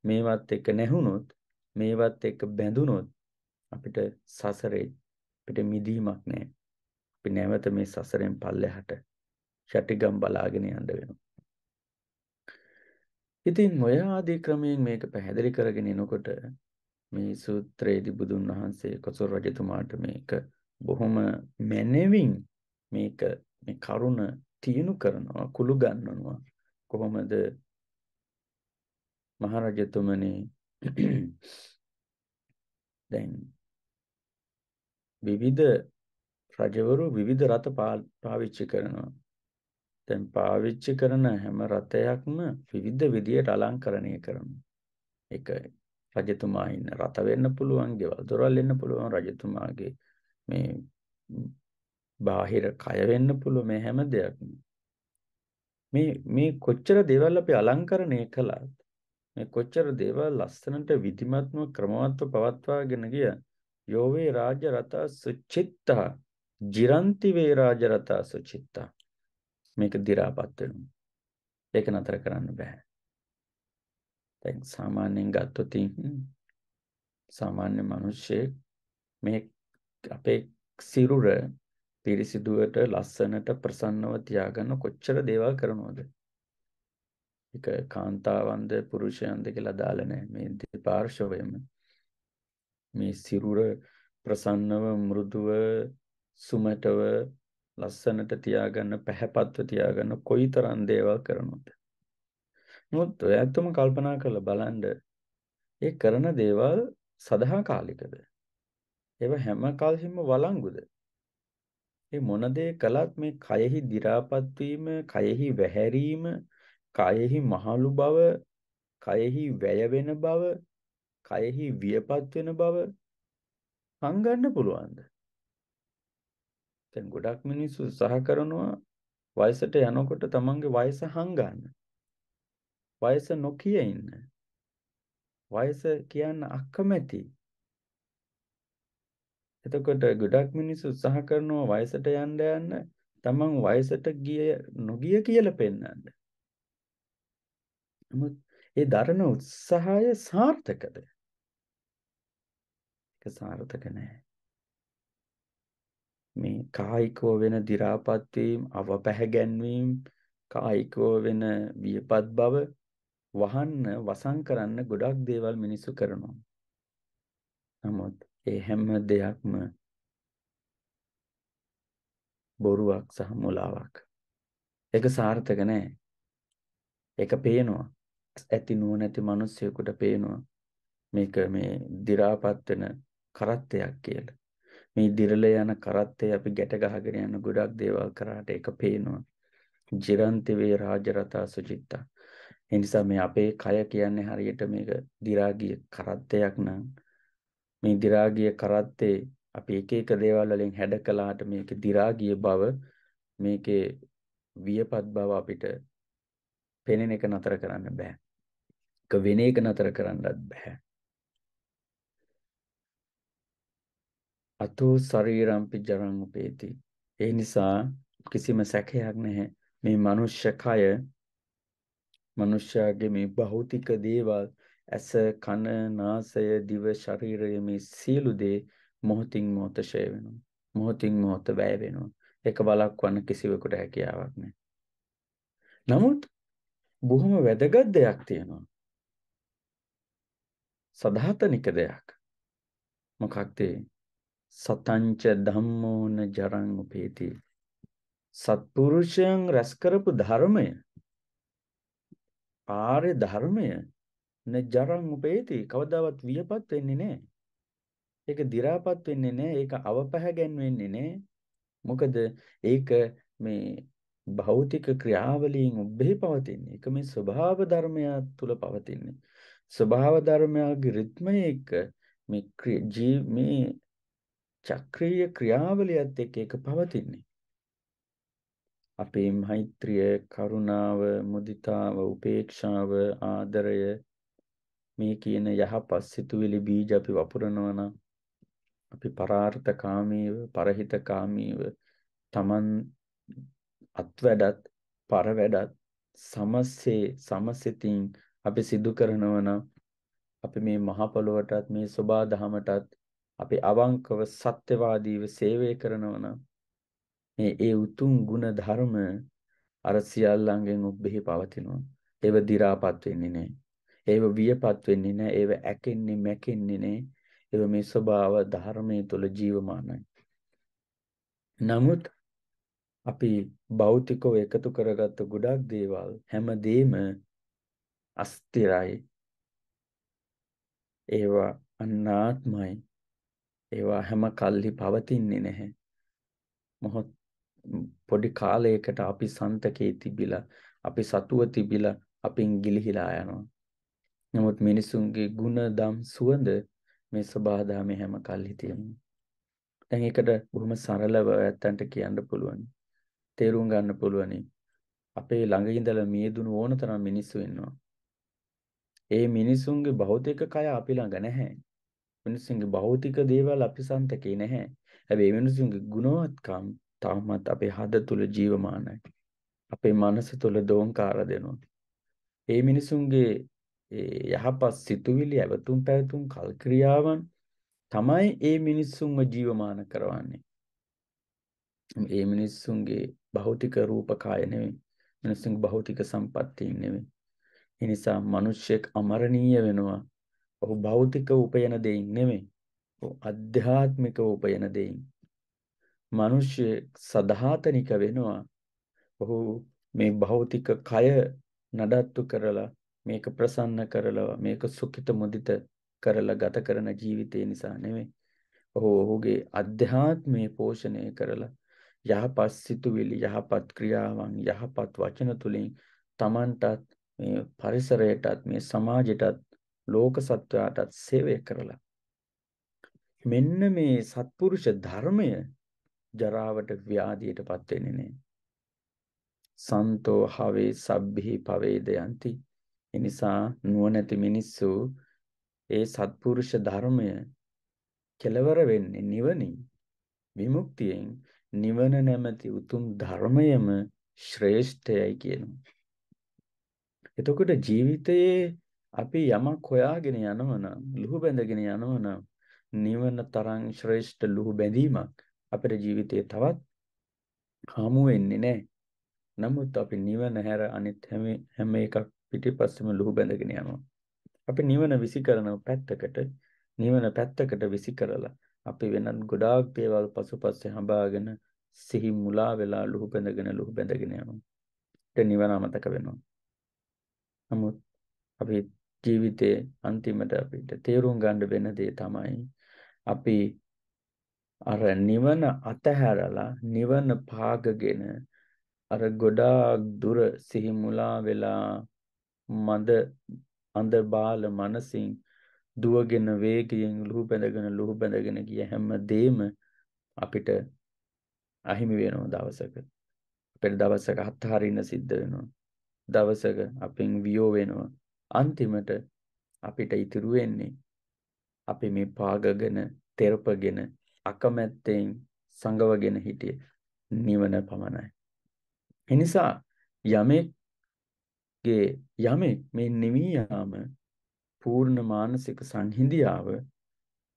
Speaker 1: මේවත් එක්ක නැහුනොත් මේවත් එක්ක බැඳුනොත් අපිට සසරේ අපිට මිදීමක් නැහැ. අපි නැවත මේ සසරෙන් පල්ලෙහාට ෂටිගම් බලාගෙන යන්න වෙනවා. ඉතින් ඔය ආදී ක්‍රමයෙන් මේක පැහැදිලි කරගෙන එනකොට මේ සූත්‍රයේදී බුදුන් වහන්සේ කොසල් රජතුමාට මේක බොහොම මැනවින් මේක මේ කරුණ තියුණු කරනවා කුළු ගන්නනවා කොහොමද මහරජතුමනි දැන් විවිධ රජවරු විවිධ රත පාවිච්චි කරනවා දැන් පාවිච්චි කරන හැම රතයක්ම විවිධ විදියට අලංකරණය කරනවා එක රජතුමා ඉන්න රත වෙන්න පුළුවන්, ගෙවල් දොරවල් වෙන්න පුළුවන්, රජතුමාගේ මේ බාහිර කය වෙන්න පුළුවන් මේ හැම දෙයක්ම. මේ මේ කොච්චර දේවල් අපි අලංකරණය කළත් මේ කොච්චර දේවල් ලස්සනට විධිමත්ව ක්‍රමවත්ව පවත්වාගෙන ගිය යෝවේ රාජ්‍ය රතා සුචිත්තා ජිරන්ති වේ රාජ රතා සුචිත්තා මේක දි รา පත් වෙනවා. ඒක නතර කරන්න බෑ. දැන් සාමාන්‍යයෙන් ගත්තොත් සාමාන්‍ය මිනිස්සෙක් මේ අපේ සිරුර පිරිසිදුවට ලස්සනට ප්‍රසන්නව තියාගන්න කොච්චර දේවල් කරනවද එක කාන්තාවන්ද පුරුෂයන්ද කියලා දාලා නැහැ මේ දෙපාර්ශවයම මේ සිරුර ප්‍රසන්නව මෘදුව සුමටව ලස්සනට තියාගන්න පැහැපත්ව තියාගන්න කොයිතරම් දේවල් කරනවද නමුත් ඔයත්තුම කල්පනා කරලා බලන්න ඒ කරන දේවල් සදහා කාලිකද? ඒව හැම කල්හිම වළංගුද? ඒ මොන දේ කළත් මේ කයෙහි දි รา පත් වීම, කයෙහි වැහැරීම, කයෙහි මහලු බව, කයෙහි වැය වෙන බව, කයෙහි වියපත් වෙන බව හංගන්න පුළුවන්ද? දැන් ගොඩක් මිනිස්සු උත්සාහ කරනවා වයසට යනකොට තමන්ගේ වයස හංගන්න. වයස නොකිය ඉන්න. වයස කියන්න අකමැති. එතකොට ගොඩක් මිනිස්සු උත්සාහ කරනවා වයසට යන්න යන්න තමන් වයසට ගිය නොගිය කියලා පෙන්වන්න. නමුත් ඒ දරන උත්සාහය සාර්ථකද? ඒක සාර්ථක නෑ. මේ කායිකව වෙන දි รา පත් වීම, අවපැහැ ගැන්වීම, කායිකව වෙන වියපත් බව වහන්න වසන් කරන්න ගොඩක් දේවල් මිනිස්සු කරනවා. නමුත් ඒ හැම දෙයක්ම බොරුවක් සහ මුලාවක්. ඒක සාර්ථක නෑ. ඒක පේනවා. ඇති නුවණැති මිනිස්සුෙකුට පේනවා. මේක මේ දි รา පත් වෙන කරත්තයක් කියලා. මේ දිරල යන කරත්තේ අපි ගැට ගහගෙන යන ගොඩක් දේවල් කරාට ඒක පේනවා. ජිරන්ති වේ රාජරතා සුචිත්තා ඒ නිසා මේ අපේ කය කියන්නේ හරියට මේක දි รา ගිය කරත්තයක් නම් මේ දි รา ගිය කරත්තේ අපි එක එක දේවල් වලින් හැඩ කළාට මේකේ දි รา ගිය බව මේකේ වියපත් බව අපිට පෙනෙන එක නතර කරන්න බෑ. එක වෙන එක නතර කරන්නත් බෑ. අතෝ ශරීරම්පි ජරං උපේති. ඒ නිසා කිසිම සැකයක් නැහැ. මේ මනුෂ්‍ය කය මනුෂ්‍යයාගේ මේ භෞතික දේවල් ඇස කන නාසය දිව ශරීරය මේ සියලු දේ මොහොතින් මොහොත ෂය වෙනවා. මොහොතින් මොහොත වැය වෙනවා. ඒක වළක්වන්න කිසිවෙකුට හැකියාවක් නැහැ. නමුත් බොහොම වැදගත් දෙයක් තියෙනවා. සදාතනික දෙයක්. මොකක්ද සතංච ධම්මෝන ජරං උපේති. සත්පුරුෂයන් රැස් කරපු ධර්මය ආර්ය ධර්මය න ජරං උපේති කවදාවත් වියපත් වෙන්නේ නැහැ. ඒක දි รา පත් වෙන්නේ නැහැ. ඒක අවපහගෙන් වෙන්නේ නැහැ. මොකද ඒක මේ භෞතික ක්‍රියාවලියෙන් උබ්බෙහි පවතින්නේ. ඒක මේ ස්වභාව ධර්මය තුල පවතින්නේ. ස්වභාව ධර්මයාගේ රිද්මය එක්ක මේ ජී මේ චක්‍රීය ක්‍රියාවලියත් එක්ක ඒක පවතින්නේ. අපේ මෛත්‍රිය කරුණාව මුදිතාව උපේක්ෂාව ආදරය මේ කියන යහපත් සිතුවිලි බීජ අපි වපුරනවා නම් අපි පරාර්ථකාමීව පරහිතකාමීව තමන් අත්වැඩත් පරවැඩත් සමස්සේ සමසිතින් අපි සිදු කරනව නම් අපි මේ මහපොළොවටත් මේ සබා දහමටත් අපි අවංකව සත්‍යවාදීව සේවය කරනව නම් මේ ඒ උතුම් ගුණ ධර්ම අර සියල්ලංගෙන් ඔබෙහි පවතිනවා. ඒව දි รา පත් වෙන්නේ නැහැ. ඒව වියපත් වෙන්නේ නැහැ. ඒව ඇකෙන්නේ මැකෙන්නේ නැහැ. ඒව මේ ස්වභාව ධර්මයේ තුල ජීවමානයි. නමුත් අපි භෞතිකව එකතු කරගත්ත ගොඩක් දේවල් හැමදේම අස්තිරයි. ඒවා අනාත්මයි. ඒවා හැම කල්හි පවතින්නේ නැහැ. මොහොත් පොඩි කාලයකට අපි සන්තකේ තිබිලා අපි සතුව තිබිලා අපින් ගිලිහිලා යනවා. නමුත් මිනිසුන්ගේ ಗುಣ දම් සුවඳ මේ සබහාදාමේ හැම කල්හි තියෙනවා. දැන් ඒකට බොහොම සරලව ඇත්තන්ට කියන්න පුළුවන්. තේරුම් ගන්න පුළුවනි. අපේ ළඟ ඉඳලා මියදුණු ඕන තරම් මිනිස්සු ඉන්නවා. ඒ මිනිසුන්ගේ භෞතික කය අපි ළඟ නැහැ. මිනිසුන්ගේ භෞතික දේවල් අපි සන්තකේ නැහැ. හැබැයි මිනිසුන්ගේ ගුණවත්කම් තාමත් අපේ හද තුළ ජීවමානයි. අපේ මනස තුළ දෝංකාර දෙනවා. ඒ මිනිසුන්ගේ යහපත් සිතුවිලි ඇවතුම් පැවතුම් කල්ක්‍රියාවන් තමයි ඒ මිනිස්සුන්ව ජීවමාන කරවන්නේ. ඒ මිනිස්සුන්ගේ භෞතික රූපකාය නෙවෙයි මිනිස්සුන්ගේ භෞතික සම්පත්තීන් නෙවෙයි. ඒ නිසා මිනිස්සෙක් අමරණීය වෙනවා. ඔහු භෞතික උපයන දෙයින් නෙවෙයි. ඔහු අධ්‍යාත්මික උපයන දෙයින්. මිනිස්සු සදාතනික වෙනවා. ඔහු මේ භෞතික කය නඩත්තු කරලා මේක ප්‍රසන්න කරලා මේක සුඛිත මුදිත කරලා ගත කරන ජීවිතය නිසා නෙවෙයි. ඔහු ඔහුගේ අධ්‍යාත්මය පෝෂණය කරලා යහපත් සිතුවිලි යහපත් ක්‍රියාවන් යහපත් වචන තුලින් Tamanටත් මේ පරිසරයටත් මේ සමාජයටත් ලෝක සත්වයාටත් සේවය කරලා මෙන්න මේ සත්පුරුෂ ධර්මය ජරාවට ව්‍යාධියටපත් වෙන්නේ නැහැ. සන්තෝ හවේ සබ්බිහි පවේදයන්ති. ඒ නිසා නුවණැති මිනිස්සු ඒ සත්පුරුෂ ධර්මය කෙලවර වෙන්නේ නිවනින් විමුක්තියෙන් නිවන නැමැති උතුම් ධර්මයම ශ්‍රේෂ්ඨයයි කියනවා. එතකොට ජීවිතයේ අපි යමක් හොයාගෙන යනවනම් ලුහු බැඳගෙන යනවනම් නිවන තරම් ශ්‍රේෂ්ඨ ලුහු බැඳීමක් අපේ ජීවිතේ තවත් හමු වෙන්නේ නැහැ. නමුත් අපි නිවන හැර අනිත් හැම හැම එකක් පිටිපස්සෙම ලුහු බැඳගෙන යනවා. අපි නිවන විසි කරන පැත්තකට නිවන පැත්තකට විසි කරලා අපි වෙනත් ගොඩාක් දේවල් පසුපස්සේ හඹාගෙන සිහි මුලා වෙලා ලුහු බැඳගෙන ලුහු බැඳගෙන යනවා. ඒ නිවන අමතක වෙනවා. නමුත් අපි ජීවිතයේ අන්තිමට අපිට තේරුම් ගන්න වෙන දේ තමයි අපි අර නිවන අතහැරලා නිවන පාගගෙන අර ගොඩාක් දුර සිහිමුලා වෙලා මද අඳ බාල මනසින් දුවගෙන වේගයෙන් ලුහු බැඳගෙන ලුහු බැඳගෙන ගිය හැම දේම අපිට අහිමි වෙනවා දවසක. අපිට දවසක අත්හරින්න සිද්ධ වෙනවා. දවසක අපෙන් වියෝ වෙනවා. අන්තිමට අපිට ඉතුරු වෙන්නේ අපි මේ පාගගෙන තෙරපගෙන අකමැත්තෙන් සංගවගෙන හිටියේ නිවන පමණයි. එනිසා යමෙක්ගේ යමෙක් මේ නිවී යාම පූර්ණ මානසික සංහිඳියාව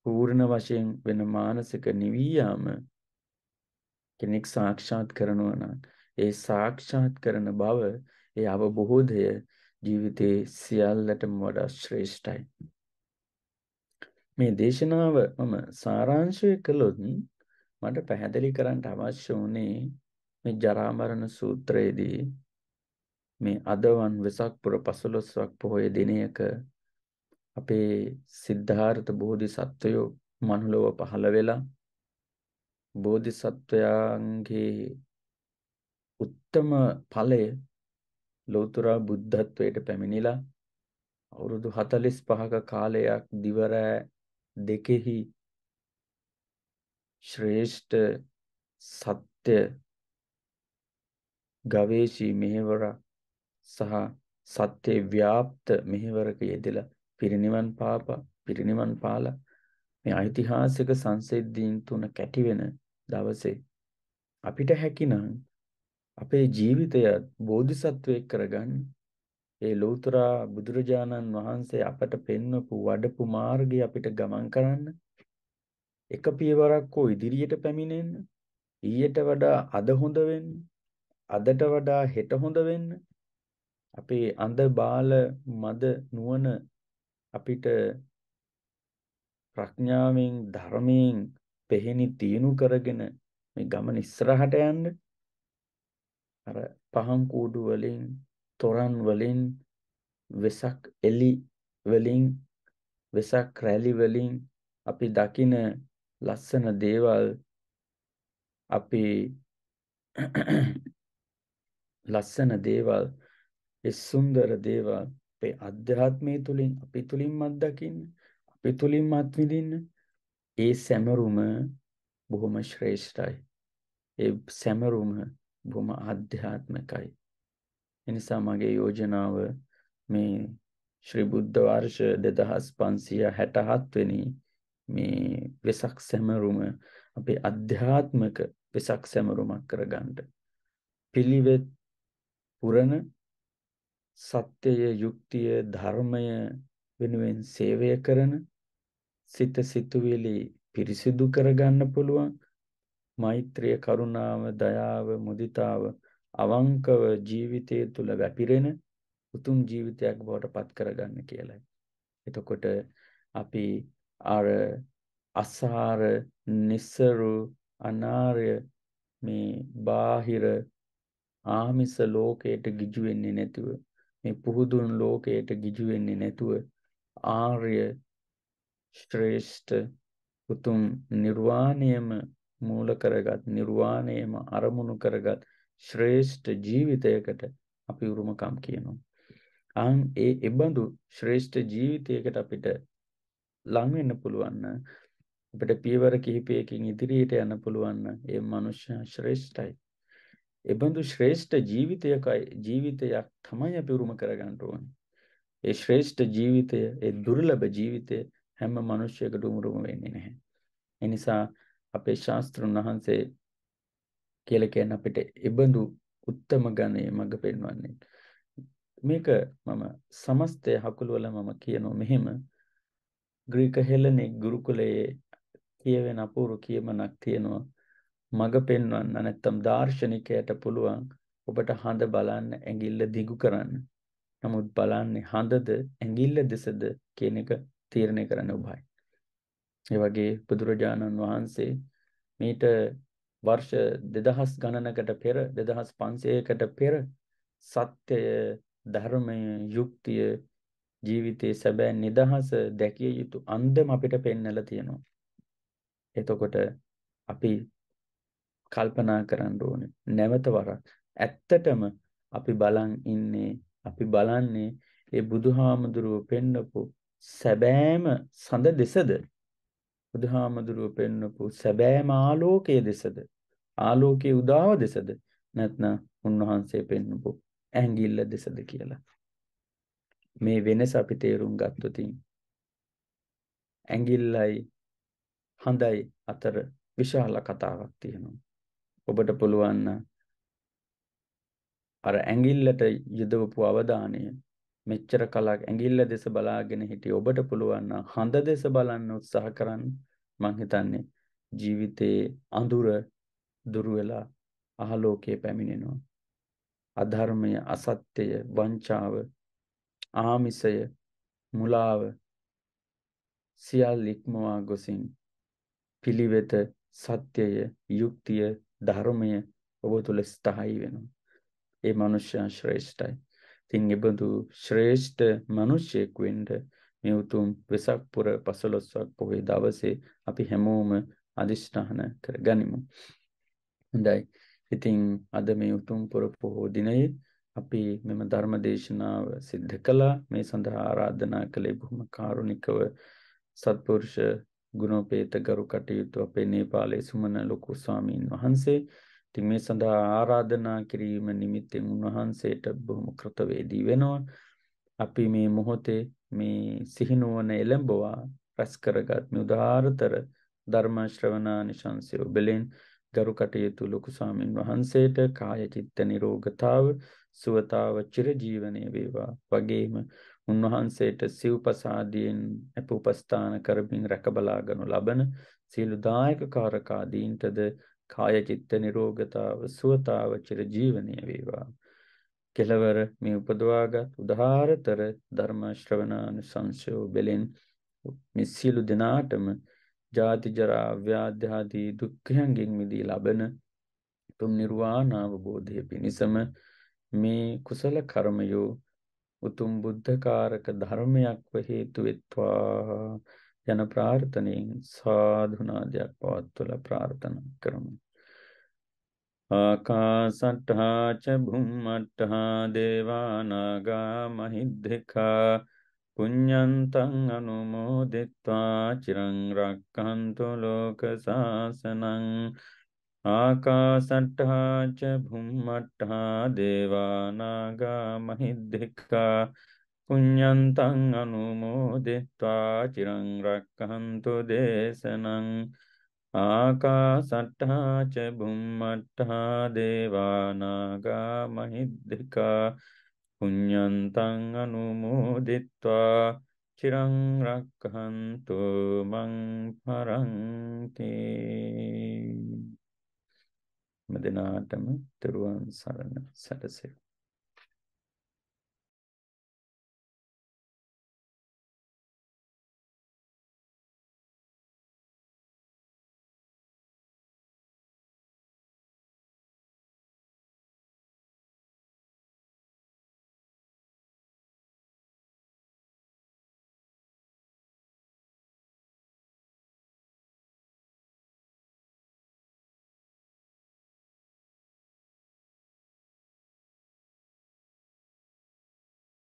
Speaker 1: පූර්ණ වශයෙන් වෙන මානසික නිවී යාම කෙනෙක් සාක්ෂාත් කරනවා නම් ඒ සාක්ෂාත් කරන බව ඒ අවබෝධය ජීවිතේ සියල්ලටම වඩා ශ්‍රේෂ්ඨයි. මේ දේශනාව මම සාරාංශය කළොත් මට පැහැදිලි කරන්න අවශ්‍ය වුණේ මේ ජරා මරණ සූත්‍රයේදී මේ අදවන් වෙසක් පුර 15ක් පොහොය දිනයක අපේ සිද්ධාර්ථ බෝධිසත්වයෝ මනුලොව පහළ වෙලා බෝධිසත්වයන්ගේ උත්තම ඵලය ලෞතර බුද්ධත්වයට පැමිණිලා අවුරුදු 45ක කාලයක් දිවරෑ දෙකෙහි ශ්‍රේෂ්ඨ සත්‍ය ගවේෂී මෙහෙවර සහ සත්‍ය ව්‍යාප්ත මෙහෙවරක යෙදලා පිරිනිවන් පාප පිරිනිවන් පාල මේ ඓතිහාසික සංසිද්ධීන් තුන කැටිවෙන දවසේ අපිට හැකිනම් අපේ ජීවිතය බෝධිසත්වයක් කරගන්න ඒ ලෞතර බුදුරජාණන් වහන්සේ අපට පෙන්වපු වඩපු මාර්ගය අපිට ගමන් කරන්න එක පියවරක් හෝ ඉදිරියට පැමිණෙන්න ඊයට වඩා අද හොඳ වෙන්න අදට වඩා හෙට හොඳ වෙන්න අපේ අඳ බාල මද නුවණ අපිට ප්‍රඥාවෙන් ධර්මයෙන් පෙහෙනි තියුණු කරගෙන මේ ගමන ඉස්සරහට යන්න අර පහන් කූඩු වලින් තොරන් වලින් වෙසක් එලි වලින් වෙසක් රැලි වලින් අපි දකින ලස්සන දේවල් අපි ලස්සන දේවල් ඒ සුන්දර දේවල් අපේ අධ්‍යාත්මය තුලින් අපි තුලින්ම අත්දකින්න අපි තුලින්ම අත්විඳින්න ඒ සැමරුම බොහොම ශ්‍රේෂ්ඨයි ඒ සැමරුම බොහොම ආධ්‍යාත්මිකයි එනිසා මගේ යෝජනාව මේ ශ්‍රී බුද්ධ වර්ෂ 2567 වෙනි මේ වෙසක් සැමරුම අපේ අධ්‍යාත්මක වෙසක් සැමරුමක් කරගන්න. පිළිවෙත් පුරණ සත්‍යය යුක්තිය ධර්මය වෙනුවෙන් සේවය කරන සිත සිතුවිලි පිරිසිදු කරගන්න පුළුවන් මෛත්‍රිය කරුණාව දයාව මුදිතාව අවංකව ජීවිතය තුළ වැපිරෙන උතුම් ජීවිතයක් බවට පත් කරගන්න කියලයි. එතකොට අපි අර අසාර නිස්සරු අනාර්ය මේ බාහිර ආමිස ලෝකයට ගිජු වෙන්නේ නැතුව මේ පුහුදුන් ලෝකයට ගිජු වෙන්නේ නැතුව ආර්ය ශ්‍රේෂ්ඨ උතුම් නිර්වාණයම මූල කරගත් නිර්වාණයම අරමුණු කරගත් ශ්‍රේෂ්ඨ ජීවිතයකට අපි උරුමකම් කියනවා. අන් ඒ එබඳු ශ්‍රේෂ්ඨ ජීවිතයකට අපිට ලංවෙන්න පුළුවන්න අපට පියවර කිහිපයකින් ඉදිරියට යන්න පුළුවන්න ඒ මනුෂ්‍ය ශ්‍රේෂ්ඨයි. එබඳු ශ්‍රේෂ්ඨ ජීවිතයකයි ජීවිතයක් තමයි අපි උරුම කරගන්නටුවන්. ඒ ශ්‍රේෂ්ඨ ජීවිතය ඒ දුර්ලභ ජීවිතය හැම මනුෂ්‍යයකට උමුරුම වෙන්නේ නැහැ. එනිසා අපේ ශාස්තෘන් වහන්සේ කියලා කියන්නේ අපිට එබඳු උත්තම ගණයේ මඟ පෙන්වන්නේ. මේක මම සමස්තය හකුලවල මම කියනවා මෙහෙම ග්‍රීක හෙලනික් ගුරුකුලයේ කියවෙන අපූරු කියමනක් තියෙනවා මඟ පෙන්වන්න නැත්තම් දාර්ශනිකයට පුළුවන් ඔබට හඳ බලන්න ඇඟිල්ල දිගු කරන්න. නමුත් බලන්නේ හඳද ඇඟිල්ල දෙසද කියන එක තීරණය කරන්න ඔබයි. ඒ වගේ බුදුරජාණන් වහන්සේ මීට වර්ෂ 2000 ගණනකට පෙර 2500කට පෙර සත්‍යය ධර්මය යුක්තිය ජීවිතයේ සැබෑ නිදහස දැකිය යුතු අන්දම අපිට පෙන්වලා තියෙනවා. එතකොට අපි කල්පනා කරන්න ඕනේ නැවත වරක් ඇත්තටම අපි බලන් ඉන්නේ අපි බලන්නේ ඒ බුදුහාමුදුරුව පෙන්නපු සැබෑම සඳ දෙසද බුදුහාමුදුරුව පෙන්නපු සැබෑම ආලෝකයේ දෙසද ආලෝකයේ උදාව දෙසද නැත්නම් උන්වහන්සේ පෙන්වපු ඇඟිල්ල දෙසද කියලා. මේ වෙනස අපි තේරුම් ගත්තොතින් ඇඟිල්ලයි හඳයි අතර විශාල කතාවක් තියෙනවා. ඔබට පුළුවන් අර ඇඟිල්ලට යොදවපු අවධානය මෙච්චර කලක් ඇඟිල්ල දෙස බලාගෙන හිටිය ඔබට පුළුවන් හඳ දෙස බලන්න උත්සාහ කරන්න මං හිතන්නේ ජීවිතයේ අඳුර දුරු වෙලා අහලෝකේ පැමිණෙනවා. අධර්මය, අසත්‍යය, වංචාව, ආමිසය, මුලාව සියල් ඉක්මවා ගොසින් පිළිවෙත සත්‍යය, යුක්තිය, ධර්මය ඔබ තුල ස්ථායි වෙනවා. ඒ මනුෂ්‍යයා ශ්‍රේෂ්ඨයි. ඉතින් එබඳු ශ්‍රේෂ්ඨ මිනිසෙක් වෙන්න මේ උතුම් වෙසක් පුර 15ක් පොහොය දවසේ අපි හැමෝම අදිෂ්ඨාන කරගනිමු. හොඳයි. ඉතින් අද මේ උතුම් පොර පොහෝ දිනයේ අපි මෙම ධර්ම දේශනාව සිද්ධ කළා. මේ සඳහා ආරාධනා කළේ බොහොම කාරුණිකව සත්පුරුෂ ගුණෝපේත ගරු කටයුතු අපේ නේපාලයේ සුමන ලොකු ස්වාමීන් වහන්සේ. ඉතින් මේ සඳහා ආරාධනා කිරීම නිමිත්තෙන් උන්වහන්සේට බොහොම කෘතවේදී වෙනවා. අපි මේ මොහොතේ මේ සිහිනුවන එළඹවා රැස් කරගත් මේ උදාාරතර ධර්ම ශ්‍රවණානිශංසය ඔබලෙන් ගරු කටයුතු ලොකු සාමීන් වහන්සේට කාය චිත්ත නිරෝගතාව සුවතාව චිරජීවනය වේවා වගේම උන්වහන්සේට සිව්පසාදියෙන් අපඋපස්ථාන කරමින් රැකබලාගනු ලබන සියලු දායක කාරකාදීන්ටද කාය චිත්ත නිරෝගතාව සුවතාව චිරජීවනය වේවා කෙලවර මේ උපදවාගත් උදාහරතර ධර්ම ශ්‍රවණානුසංශෝ බෙලෙන් මිසිලු දිනාටම ජාති ජරා ව්‍යාධි ආදී දුක්ඛයන්ගෙන් මිදී ලබන උතුම් නිර්වාණ අවබෝධය පිණිසම මේ කුසල කර්මයෝ උතුම් බුද්ධකාරක ධර්මයක්ව හේතු වෙත්වා යන ප්‍රාර්ථනයෙන් සාධුනාදයක් පවත්වල ප්‍රාර්ථනා කරමු. ආකාසට්ඨා ච භුම්මට්ඨා දේවානාගා මහිද්దికා පුඤ්ඤන්තං අනුමෝදිත්වා චිරං රක්ඛන්තු ලෝක සාසනං ආකාසට්ඨා ච භුම්මට්ඨා දේවානාගා මහිද්దికා පුඤ්ඤන්තං අනුමෝදිත්වා චිරං රක්ඛන්තු දේශනං ආකාසට්ඨා ච භුම්මට්ඨා දේවානාගා මහිද්దికා පුඤ්ඤන්තං අනුමෝදිත්වා චිරං රක්ඛන්තු මං පරන්ති මදනාටම තෙරුවන් සරණ සැරසෙයි